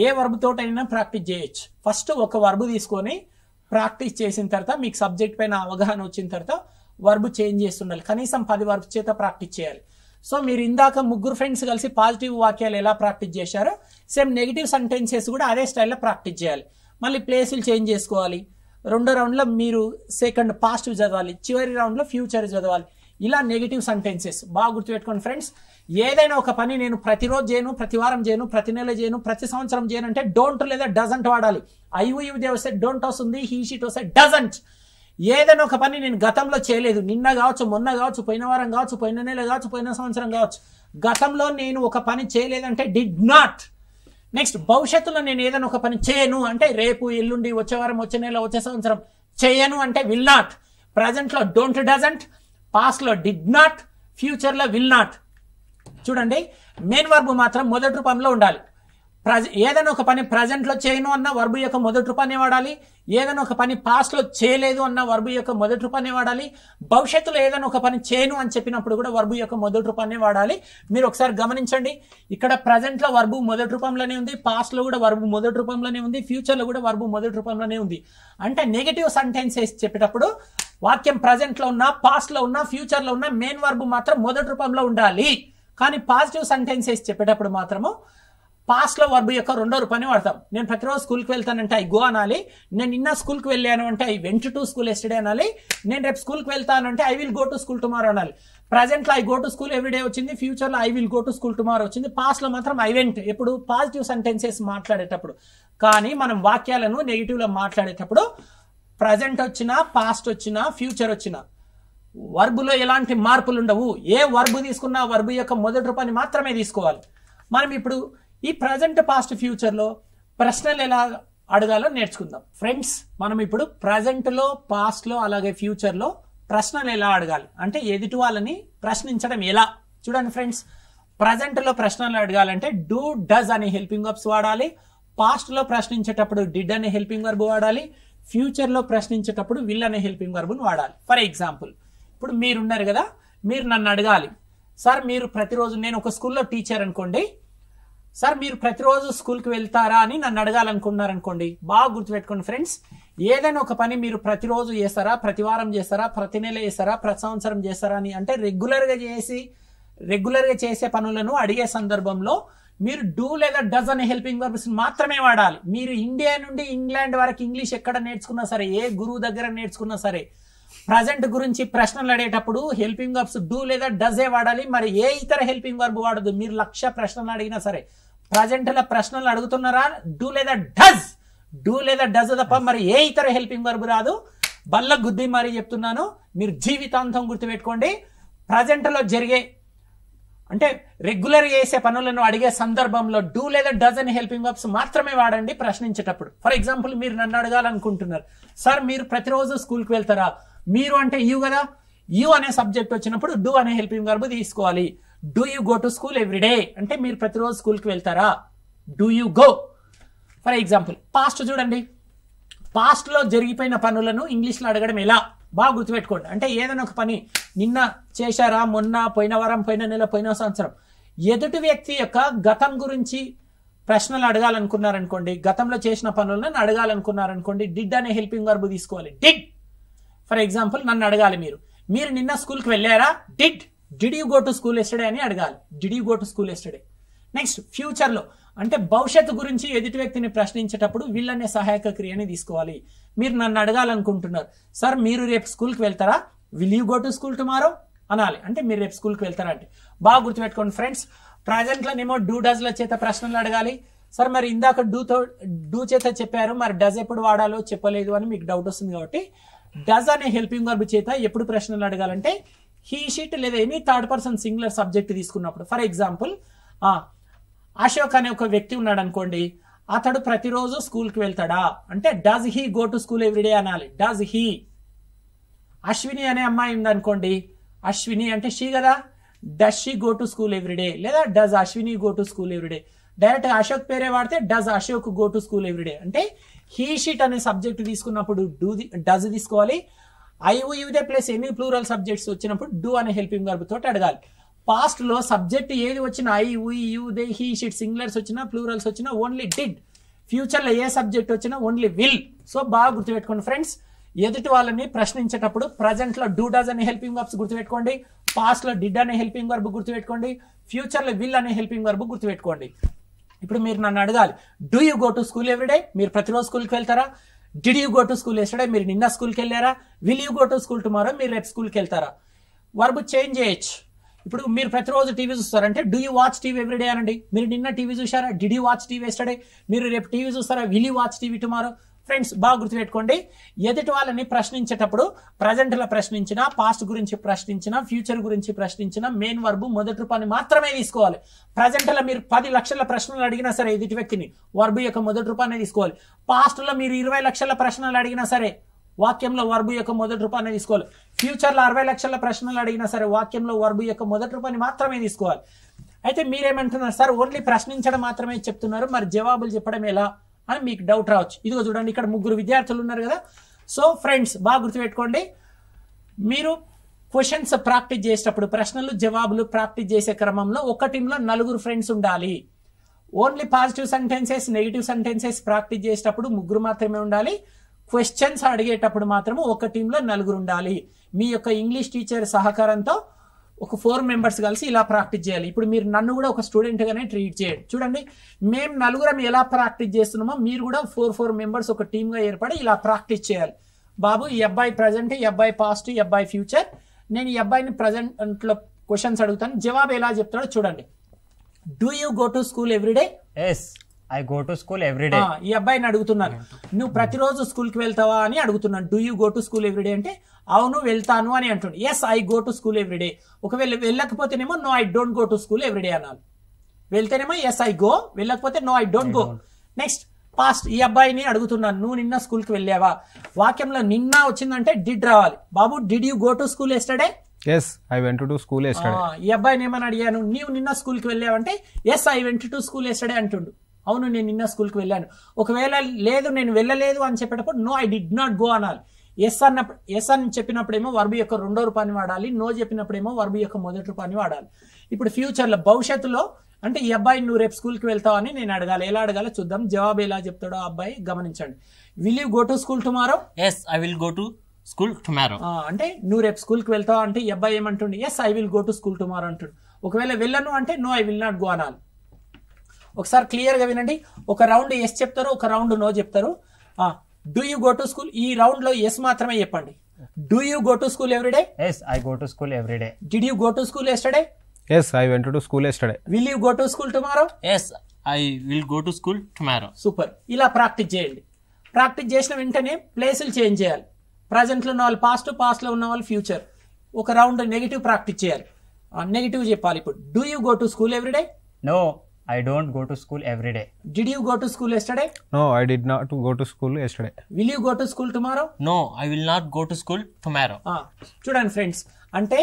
ఏ వర్బ్ తోటైనా ప్రాక్టీస్ చేయొచ్చు ఫస్ట్ ఒక వర్బ్ తీసుకొని ప్రాక్టీస్ చేసిన తర్వాత మీకు సబ్జెక్ట్ పైన అవగాహన వచ్చిన తర్వాత వర్బ్ చేంజ్ చేస్తుండాలి కనీసం పది వర్బ్ చేత ప్రాక్టీస్ చేయాలి సో మీరు ఇందాక ముగ్గురు ఫ్రెండ్స్ కలిసి పాజిటివ్ వాక్యాలు ఎలా ప్రాక్టీస్ చేశారో సేమ్ నెగిటివ్ సెంటెన్సెస్ కూడా అదే స్టైల్లో ప్రాక్టీస్ చేయాలి మళ్ళీ ప్లేసులు చేంజ్ చేసుకోవాలి రెండో రౌండ్లో మీరు సెకండ్ పాస్ట్ చదవాలి చివరి రౌండ్లో ఫ్యూచర్ చదవాలి ఇలా నెగిటివ్ సెంటెన్సెస్ బాగా గుర్తుపెట్టుకోండి ఫ్రెండ్స్ ఏదైనా ఒక పని నేను ప్రతిరోజు చేయను ప్రతి వారం చేయను ప్రతి నెల చేయను ప్రతి సంవత్సరం చేయను అంటే డోంట్ లేదా డజంట్ వాడాలి ఐ యూ దేవసే డోంట్ వస్తుంది హీ షీట్ వస్తే డజంట్ ఏదైనా ఒక పని నేను గతంలో చేయలేదు నిన్న కావచ్చు మొన్న కావచ్చు పోయిన వారం కావచ్చు పోయిన నెల కావచ్చు పోయిన సంవత్సరం కావచ్చు గతంలో నేను ఒక పని చేయలేదంటే డిడ్ నాట్ నెక్స్ట్ భవిష్యత్తులో నేను ఏదైనా ఒక పని చేయను అంటే రేపు ఎల్లుండి వచ్చే వారం వచ్చే నెల వచ్చే సంవత్సరం చేయను అంటే విల్ నాట్ ప్రజెంట్లో డోంట్ డజంట్ పాస్ట్లో డిడ్ నాట్ ఫ్యూచర్లో విల్ నాట్ చూడండి మెయిన్ వర్బు మాత్రం మొదటి రూపంలో ఉండాలి ప్రజ ఏదైనా ఒక పని ప్రజెంట్లో చేయను అన్న వర్బు యొక్క మొదటి రూపాన్ని వాడాలి ఏదైనా ఒక పని పాస్ట్లో చేయలేదు అన్న వర్బు యొక్క మొదటి రూపాన్ని వాడాలి భవిష్యత్తులో ఏదైనా ఒక పని చేయను అని చెప్పినప్పుడు కూడా వర్బు యొక్క మొదటి రూపాన్ని వాడాలి మీరు ఒకసారి గమనించండి ఇక్కడ ప్రజెంట్లో వర్బు మొదటి రూపంలోనే ఉంది పాస్ట్లో కూడా వర్బు మొదటి రూపంలోనే ఉంది ఫ్యూచర్లో కూడా వర్బు మొదటి రూపంలోనే ఉంది అంటే నెగిటివ్ సెంటెన్సెస్ చెప్పేటప్పుడు వాక్యం ప్రజెంట్లో ఉన్న పాస్ట్లో ఉన్న ఫ్యూచర్లో ఉన్న మెయిన్ వర్బు మాత్రం మొదటి రూపంలో ఉండాలి కానీ పాజిటివ్ సెంటెన్సెస్ చెప్పేటప్పుడు మాత్రము పాస్ట్లో వర్బ్ యొక్క రెండో రూపాన్ని వాడతాం నేను ప్రతిరోజు స్కూల్కి వెళ్తానంటే ఐ గో అనాలి నేను నిన్న స్కూల్కి వెళ్ళాను అంటే I went to school yesterday అనాలి నేను రేపు స్కూల్కి వెళ్తానంటే I will go to school tomorrow అనాలి ప్రజెంట్లో I go to school everyday వచ్చింది ఫ్యూచర్లో I will go to school tomorrow వచ్చింది పాస్ట్లో మాత్రం ఐ వెంట్ ఎప్పుడు పాజిటివ్ సెంటెన్సెస్ మాట్లాడేటప్పుడు కానీ మనం వాక్యాలను నెగిటివ్లో మాట్లాడేటప్పుడు ప్రజెంట్ వచ్చినా పాస్ట్ వచ్చినా ఫ్యూచర్ వచ్చినా వర్బులో ఎలాంటి మార్పులు ఉండవు ఏ వర్బు తీసుకున్నా వర్బు యొక్క మొదటి రూపాన్ని మాత్రమే తీసుకోవాలి మనం ఇప్పుడు ఈ ప్రజెంట్ పాస్ట్ ఫ్యూచర్లో ప్రశ్నలు ఎలా అడగాలో నేర్చుకుందాం ఫ్రెండ్స్ మనం ఇప్పుడు ప్రజెంట్లో పాస్ట్లో అలాగే ఫ్యూచర్లో ప్రశ్నలు ఎలా అడగాలి అంటే ఎదుటి వాళ్ళని ప్రశ్నించడం ఎలా చూడండి ఫ్రెండ్స్ ప్రజెంట్లో ప్రశ్నలు అడగాలంటే డూ డజ్ అనే హెల్పింగ్ వర్బ్స్ వాడాలి పాస్ట్లో ప్రశ్నించేటప్పుడు డిడ్ అనే హెల్పింగ్ వర్బ్ వాడాలి ఫ్యూచర్లో ప్రశ్నించేటప్పుడు విల్ అనే హెల్పింగ్ వర్బ్ను వాడాలి ఫర్ ఎగ్జాంపుల్ ఇప్పుడు మీరున్నారు కదా మీరు నన్ను అడగాలి సార్ మీరు ప్రతిరోజు నేను ఒక స్కూల్లో టీచర్ అనుకోండి సార్ మీరు ప్రతిరోజు స్కూల్కి వెళ్తారా అని నన్ను అడగాలనుకున్నారనుకోండి బాగా గుర్తుపెట్టుకోండి ఫ్రెండ్స్ ఏదైనా ఒక పని మీరు ప్రతిరోజు చేస్తారా ప్రతి వారం చేస్తారా ప్రతి నెల చేస్తారా ప్రతి సంవత్సరం చేస్తారా అని అంటే రెగ్యులర్గా చేసి రెగ్యులర్గా చేసే పనులను అడిగే సందర్భంలో మీరు డూ లేదా డజ్ అనే హెల్పింగ్ వర్బ్స్ మాత్రమే వాడాలి మీరు ఇండియా నుండి ఇంగ్లాండ్ వరకు ఇంగ్లీష్ ఎక్కడ నేర్చుకున్నా సరే ఏ గురువు దగ్గర నేర్చుకున్నా సరే ప్రజెంట్ గురించి ప్రశ్నలు అడిగేటప్పుడు హెల్పింగ్ వర్బ్స్ డూ లేదా డజే వాడాలి మరి ఏ ఇతర హెల్పింగ్ వర్బ్ వాడదు మీరు లక్ష ప్రశ్నలు అడిగినా సరే ప్రజెంట్ ప్రశ్నలు అడుగుతున్నారా డూ లేదా డజ్ డూ లేదా డజ్ తప్ప మరి ఏ ఇతర హెల్పింగ్ వర్బ్ రాదు బల్ల గుద్ది మరి చెప్తున్నాను మీరు జీవితాంతం గుర్తుపెట్టుకోండి ప్రజెంట్లో జరిగే అంటే రెగ్యులర్ చేసే పనులను అడిగే సందర్భంలో డూ లేదా డజ్ అని హెల్పింగ్ వర్బ్స్ మాత్రమే వాడండి ప్రశ్నించేటప్పుడు ఫర్ ఎగ్జాంపుల్ మీరు నన్ను అడగాలనుకుంటున్నారు సార్ మీరు ప్రతిరోజు స్కూల్కి వెళ్తారా మీరు అంటే యూ కదా యూ అనే సబ్జెక్ట్ వచ్చినప్పుడు డూ అనే హెల్పింగ్ వర్బ్ తీసుకోవాలి do you go to school everyday అంటే మీరు ప్రతిరోజు స్కూల్కి వెళ్తారా do you go for example past చూడండి పాస్ట్లో జరిగిపోయిన పనులను ఇంగ్లీష్లో అడగడం ఎలా బాగా గుర్తుపెట్టుకోండి అంటే ఏదైనా ఒక పని నిన్న చేశారా మొన్న పోయిన వారం పోయిన నెల పోయిన సంవత్సరం ఎదుటి వ్యక్తి యొక్క గతం గురించి ప్రశ్నలు అడగాలనుకున్నారనుకోండి గతంలో చేసిన పనులను అడగాలనుకున్నారనుకోండి డిడ్ అనే హెల్పింగ్ వర్బు తీసుకోవాలి డిడ్ ఫర్ ఎగ్జాంపుల్ నన్ను అడగాలి మీరు మీరు నిన్న స్కూల్కి వెళ్ళారా did did you go to school yesterday అని అడగాలి did you go to school yesterday next ఫ్యూచర్లో అంటే భవిష్యత్తు గురించి ఎదుటి వ్యక్తిని ప్రశ్నించేటప్పుడు వీళ్ళనే సహాయక క్రియని తీసుకోవాలి మీరు నన్ను అడగాలనుకుంటున్నారు సార్ మీరు రేపు స్కూల్కి వెళ్తారా will you go to school tomorrow అనాలి అంటే మీరు రేపు స్కూల్కి వెళ్తారా అంటే బాగా గుర్తుపెట్టుకోండి ఫ్రెండ్స్ ప్రజెంట్లోనేమో డూ డజ్ల చేత ప్రశ్నలు అడగాలి సార్ మరి ఇందాక డూతో డూ చేత చెప్పారు మరి డజ్ ఎప్పుడు వాడాలో చెప్పలేదు అని మీకు డౌట్ వస్తుంది కాబట్టి డజ్ అనే హెల్పింగ్ వర్బ్ చేత ఎప్పుడు ప్రశ్నలు అడగాలంటే హీ షీట్ లేదా any third person singular subject తీసుకున్నప్పుడు ఫర్ ఎగ్జాంపుల్ అశోక్ అనే ఒక వ్యక్తి ఉన్నాడు అనుకోండి అతడు ప్రతిరోజు స్కూల్కి వెళ్తాడా అంటే does he go to school everyday అనాలి డజ్ హీ అశ్విని అనే అమ్మాయి ఉందనుకోండి అశ్విని అంటే షీ కదా does she go to school everyday లేదా does Ashwini go to school everyday direct Ashok పేరే వాడితే does Ashok go to school everyday అంటే హీ షీట్ అనే సబ్జెక్ట్ తీసుకున్నప్పుడు డూ డజ్ తీసుకోవాలి I you they plus any plural subjects వచ్చినప్పుడు డూ అనే హెల్పింగ్ వర్బ్ తోటి అడగాలి పాస్ట్లో సబ్జెక్ట్ ఏది వచ్చినా I you they he she it singulars వచ్చినా ప్లూరల్స్ వచ్చినా ఓన్లీ డిడ్ ఫ్యూచర్లో ఏ సబ్జెక్ట్ వచ్చినా ఓన్లీ విల్ సో బాగా గుర్తుపెట్టుకోండి ఫ్రెండ్స్ ఎదుటి వాళ్ళని ప్రశ్నించేటప్పుడు లో డూ డాజ్ అనే హెల్పింగ్ వర్బ్స్ గుర్తుపెట్టుకోండి పాస్ట్లో డిడ్ అనే హెల్పింగ్ వర్బ్ గుర్తుపెట్టుకోండి ఫ్యూచర్లో విల్ అనే హెల్పింగ్ వర్బ్ గుర్తుపెట్టుకోండి ఇప్పుడు మీరు నన్ను అడగాలి do you go to school everyday మీరు ప్రతిరోజు స్కూల్కి వెళ్తారా did you go to school yesterday మీరు నిన్న స్కూల్కి వెళ్ళారా will you go to school tomorrow మీరు రేపు స్కూల్కి వెళ్తారా వర్బ్ చేంజ్ చేయొచ్చు ఇప్పుడు మీరు ప్రతిరోజు టీవీ చూస్తారంటే do you watch TV everyday అనండి మీరు నిన్న టీవీ చూసారా did you watch TV yesterday మీరు రేపు టీవీ చూస్తారా will you watch TV tomorrow friends బాగా గుర్తుపెట్టుకోండి ఎదుటి వాళ్ళని ప్రశ్నించేటప్పుడు ప్రజెంట్లో ప్రశ్నించినా పాస్ట్ గురించి ప్రశ్నించినా ఫ్యూచర్ గురించి ప్రశ్నించినా మెయిన్ వర్బు మొదటి రూపాన్ని మాత్రమే తీసుకోవాలి ప్రజెంట్లో మీరు పది లక్షల ప్రశ్నలు అడిగినా సరే ఎదుటి వ్యక్తిని వర్బు యొక్క మొదటి రూపాన్ని తీసుకోవాలి పాస్ట్లో మీరు ఇరవై లక్షల ప్రశ్నలు అడిగినా సరే వాక్యంలో వర్బు యొక్క మొదటి రూపాన్ని తీసుకోవాలి ఫ్యూచర్లో అరవై లక్షల ప్రశ్నలు అడిగినా సరే వాక్యంలో వర్బు యొక్క మొదటి రూపాన్ని మాత్రమే తీసుకోవాలి అయితే మీరేమంటున్నారు సార్ ఓన్లీ ప్రశ్నించడం మాత్రమే చెప్తున్నారు మరి జవాబులు చెప్పడం ఎలా అని మీకు డౌట్ రావచ్చు ఇదిగో చూడండి ఇక్కడ ముగ్గురు విద్యార్థులు ఉన్నారు కదా సో ఫ్రెండ్స్ బాగా గుర్తుపెట్టుకోండి మీరు క్వశ్చన్స్ ప్రాక్టీస్ చేసేటప్పుడు ప్రశ్నలు జవాబులు ప్రాక్టీస్ చేసే క్రమంలో ఒక టీంలో నలుగురు ఫ్రెండ్స్ ఉండాలి only positive sentences negative sentences practice చేసేటప్పుడు ముగ్గురు మాత్రమే ఉండాలి క్వశ్చన్స్ అడిగేటప్పుడు మాత్రము ఒక టీంలో నలుగురు ఉండాలి మీ యొక్క ఇంగ్లీష్ టీచర్ సహకారంతో ఒక ఫోర్ మెంబర్స్ కలిసి ఇలా ప్రాక్టీస్ చేయాలి ఇప్పుడు మీరు నన్ను కూడా ఒక స్టూడెంట్గానే ట్రీట్ చేయండి చూడండి మేము నలుగురం ఎలా ప్రాక్టీస్ చేస్తున్నామో మీరు కూడా ఫోర్ ఫోర్ మెంబర్స్ ఒక టీమ్గా ఏర్పడి ఇలా ప్రాక్టీస్ చేయాలి బాబు ఈ అబ్బాయి ప్రజెంట్ ఈ అబ్బాయి పాస్ట్ ఈ అబ్బాయి ఫ్యూచర్ నేను ఈ అబ్బాయిని ప్రజెంట్లో క్వశ్చన్స్ అడుగుతాను జవాబు ఎలా చెప్తాడో చూడండి do you go to school everyday yes I go to school every day ఈ అబ్బాయిని అడుగుతున్నాను నువ్వు ప్రతిరోజు స్కూల్ కి వెళ్తావా అని అడుగుతున్నాను do you go to school every day అంటే అవును వెళ్తాను అని అంటుండు yes I go to school every day ఒకవేళ వెళ్ళకపోతేనేమో no I don't go to school every day అన్నాను వెళ్తేనేమో ఎస్ ఐ గో వెళ్ళకపోతే no I don't go next past ఈ అబ్బాయిని అడుగుతున్నాను నువ్వు నిన్న స్కూల్ కి వెళ్ళావా వాక్యంలో నిన్న వచ్చిందంటే డిడ్ రావాలి బాబు did you go to school yesterday yes I went to school yesterday ఈ అబ్బాయిని ఏమని అడిగాను నీవు నిన్న కి వెళ్ళావంటే yes I went to school yesterday అంటుండు అవును నేను నిన్న స్కూల్కి వెళ్ళాను ఒకవేళ లేదు నేను వెళ్ళలేదు అని చెప్పేటప్పుడు no I did not go అనాలి ఎస్ అన్నప్పుడు ఎస్ అని చెప్పినప్పుడేమో వర్బు యొక్క రెండో రూపాన్ని వాడాలి నో చెప్పినప్పుడేమో వర్బు యొక్క మొదటి రూపాన్ని వాడాలి ఇప్పుడు ఫ్యూచర్లో భవిష్యత్తులో అంటే ఈ అబ్బాయి నువ్వు రేపు స్కూల్కి వెళ్తావు అని నేను అడగాలి ఎలా అడగాలో చూద్దాం జవాబు ఎలా చెప్తాడో అబ్బాయి గమనించండి will you go to school tomorrow yes I will go to school tomorrow అంటే నువ్వు రేపు స్కూల్కి వెళ్తావు అంటే ఈ అబ్బాయి ఏమంటుండే yes I will go to school tomorrow అంటుడు ఒకవేళ వెళ్ళను అంటే no I will not go అనాలి ఒకసారి క్లియర్గా వినండి ఒక రౌండ్ ఎస్ చెప్తారు ఒక రౌండ్ నో చెప్తారు do you go to school ఈ రౌండ్ లో ఎస్ మాత్రమే చెప్పండి do you go to school everyday yes I go to school everyday did you go to school yesterday yes I went to school yesterday will you go to school tomorrow yes I will go to school tomorrow super ఇలా ప్రాక్టీస్ చేయండి ప్రాక్టీస్ చేసిన వెంటనే ప్లేసులు చేంజ్ చేయాలి ప్రజెంట్లో ఉన్న వాళ్ళు పాస్ట్ పాస్ట్లో ఉన్న వాళ్ళు ఫ్యూచర్ ఒక రౌండ్ నెగిటివ్ ప్రాక్టీస్ చేయాలి నెగిటివ్ చెప్పాలి ఇప్పుడు do you go to school everyday no I don't go to school every day Did you go to school yesterday no I did not go to school yesterday will you go to school tomorrow no I will not go to school tomorrow చూడండి ఫ్రెండ్స్ అంటే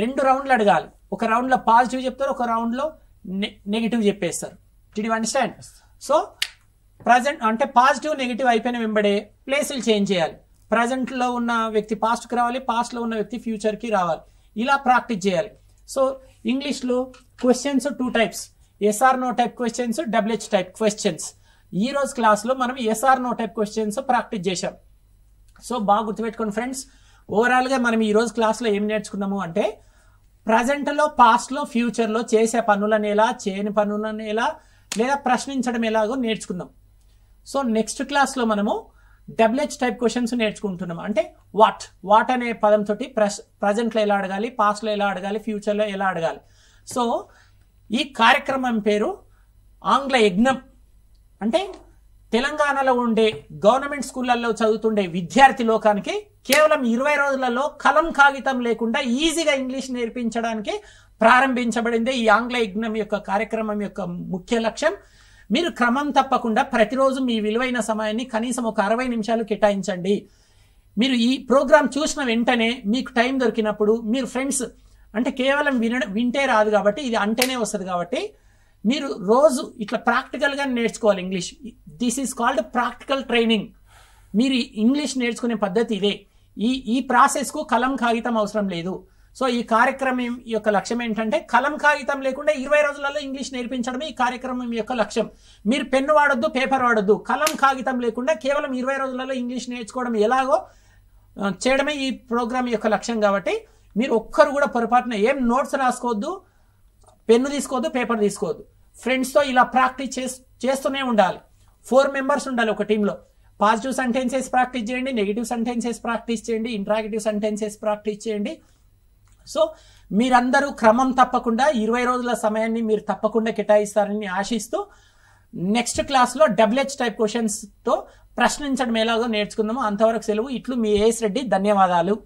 రెండు రౌండ్లు అడగాలి ఒక రౌండ్లో పాజిటివ్ చెప్తారు ఒక రౌండ్లో నెగిటివ్ చెప్పేస్తారు did you understand so present అంటే పాజిటివ్ నెగిటివ్ అయిపోయిన వెంబడే ప్లేసులు చేంజ్ చేయాలి లో ఉన్న వ్యక్తి పాస్ట్కి రావాలి పాస్ట్లో ఉన్న వ్యక్తి ఫ్యూచర్కి రావాలి ఇలా ప్రాక్టీస్ చేయాలి సో ఇంగ్లీష్లో questions two types yes or no type questions WH type questions ఈ రోజు క్లాస్లో మనం yes or no type questions practice చేశాం సో బాగా గుర్తుపెట్టుకోండి ఫ్రెండ్స్ ఓవరాల్గా మనం ఈ రోజు క్లాస్లో ఏం నేర్చుకున్నాము అంటే లో పాస్ట్లో ఫ్యూచర్లో చేసే పనులను ఎలా చేయని పనులను ఎలా లేదా ప్రశ్నించడం ఎలాగో నేర్చుకున్నాం సో నెక్స్ట్ క్లాస్లో మనము డబ్ల్యూహెచ్ టైప్ క్వశ్చన్స్ నేర్చుకుంటున్నాం అంటే వాట్ వాట్ అనే పదంతో లో ఎలా అడగాలి లో ఎలా అడగాలి ఫ్యూచర్లో ఎలా అడగాలి సో ఈ కార్యక్రమం పేరు ఆంగ్ల యజ్ఞం అంటే తెలంగాణలో ఉండే గవర్నమెంట్ స్కూళ్ళల్లో చదువుతుండే విద్యార్థి లోకానికి కేవలం ఇరవై రోజులలో కలం కాగితం లేకుండా ఈజీగా ఇంగ్లీష్ నేర్పించడానికి ప్రారంభించబడింది ఈ ఆంగ్ల యజ్ఞం యొక్క కార్యక్రమం యొక్క ముఖ్య లక్ష్యం మీరు క్రమం తప్పకుండా ప్రతిరోజు మీ విలువైన సమయాన్ని కనీసం ఒక అరవై నిమిషాలు కేటాయించండి మీరు ఈ ప్రోగ్రాం చూసిన వెంటనే మీకు టైం దొరికినప్పుడు మీరు ఫ్రెండ్స్ అంటే కేవలం విన వింటే రాదు కాబట్టి ఇది అంటేనే వస్తుంది కాబట్టి మీరు రోజు ఇట్లా ప్రాక్టికల్గా నేర్చుకోవాలి English this is called practical training మీరు ఇంగ్లీష్ నేర్చుకునే పద్ధతి ఇదే ఈ ఈ ప్రాసెస్కు కలం కాగితం అవసరం లేదు సో ఈ కార్యక్రమం యొక్క లక్ష్యం ఏంటంటే కలం కాగితం లేకుండా ఇరవై రోజులలో ఇంగ్లీష్ నేర్పించడమే ఈ కార్యక్రమం యొక్క లక్ష్యం మీరు పెన్ను వాడొద్దు పేపర్ వాడొద్దు కలం కాగితం లేకుండా కేవలం ఇరవై రోజులలో ఇంగ్లీష్ నేర్చుకోవడం ఎలాగో చేయడమే ఈ ప్రోగ్రామ్ యొక్క లక్ష్యం కాబట్టి మీరు ఒక్కరు కూడా పొరపాటున ఏం నోట్స్ రాసుకోవద్దు పెన్ను తీసుకోవద్దు పేపర్ తీసుకోవద్దు ఫ్రెండ్స్తో ఇలా ప్రాక్టీస్ చేస్తూనే ఉండాలి ఫోర్ మెంబర్స్ ఉండాలి ఒక టీంలో పాజిటివ్ సెంటెన్సెస్ ప్రాక్టీస్ చేయండి నెగిటివ్ సెంటెన్సెస్ ప్రాక్టీస్ చేయండి ఇంట్రాగేటివ్ సెంటెన్సెస్ ప్రాక్టీస్ చేయండి సో మీరందరూ క్రమం తప్పకుండా ఇరవై రోజుల సమయాన్ని మీరు తప్పకుండా కేటాయిస్తారని ఆశిస్తూ నెక్స్ట్ క్లాస్లో డబ్ల్యూహెచ్ టైప్ క్వశ్చన్స్తో ప్రశ్నించడం ఎలాగో నేర్చుకుందాము అంతవరకు సెలవు ఇట్లు మీ ఏఎస్ రెడ్డి ధన్యవాదాలు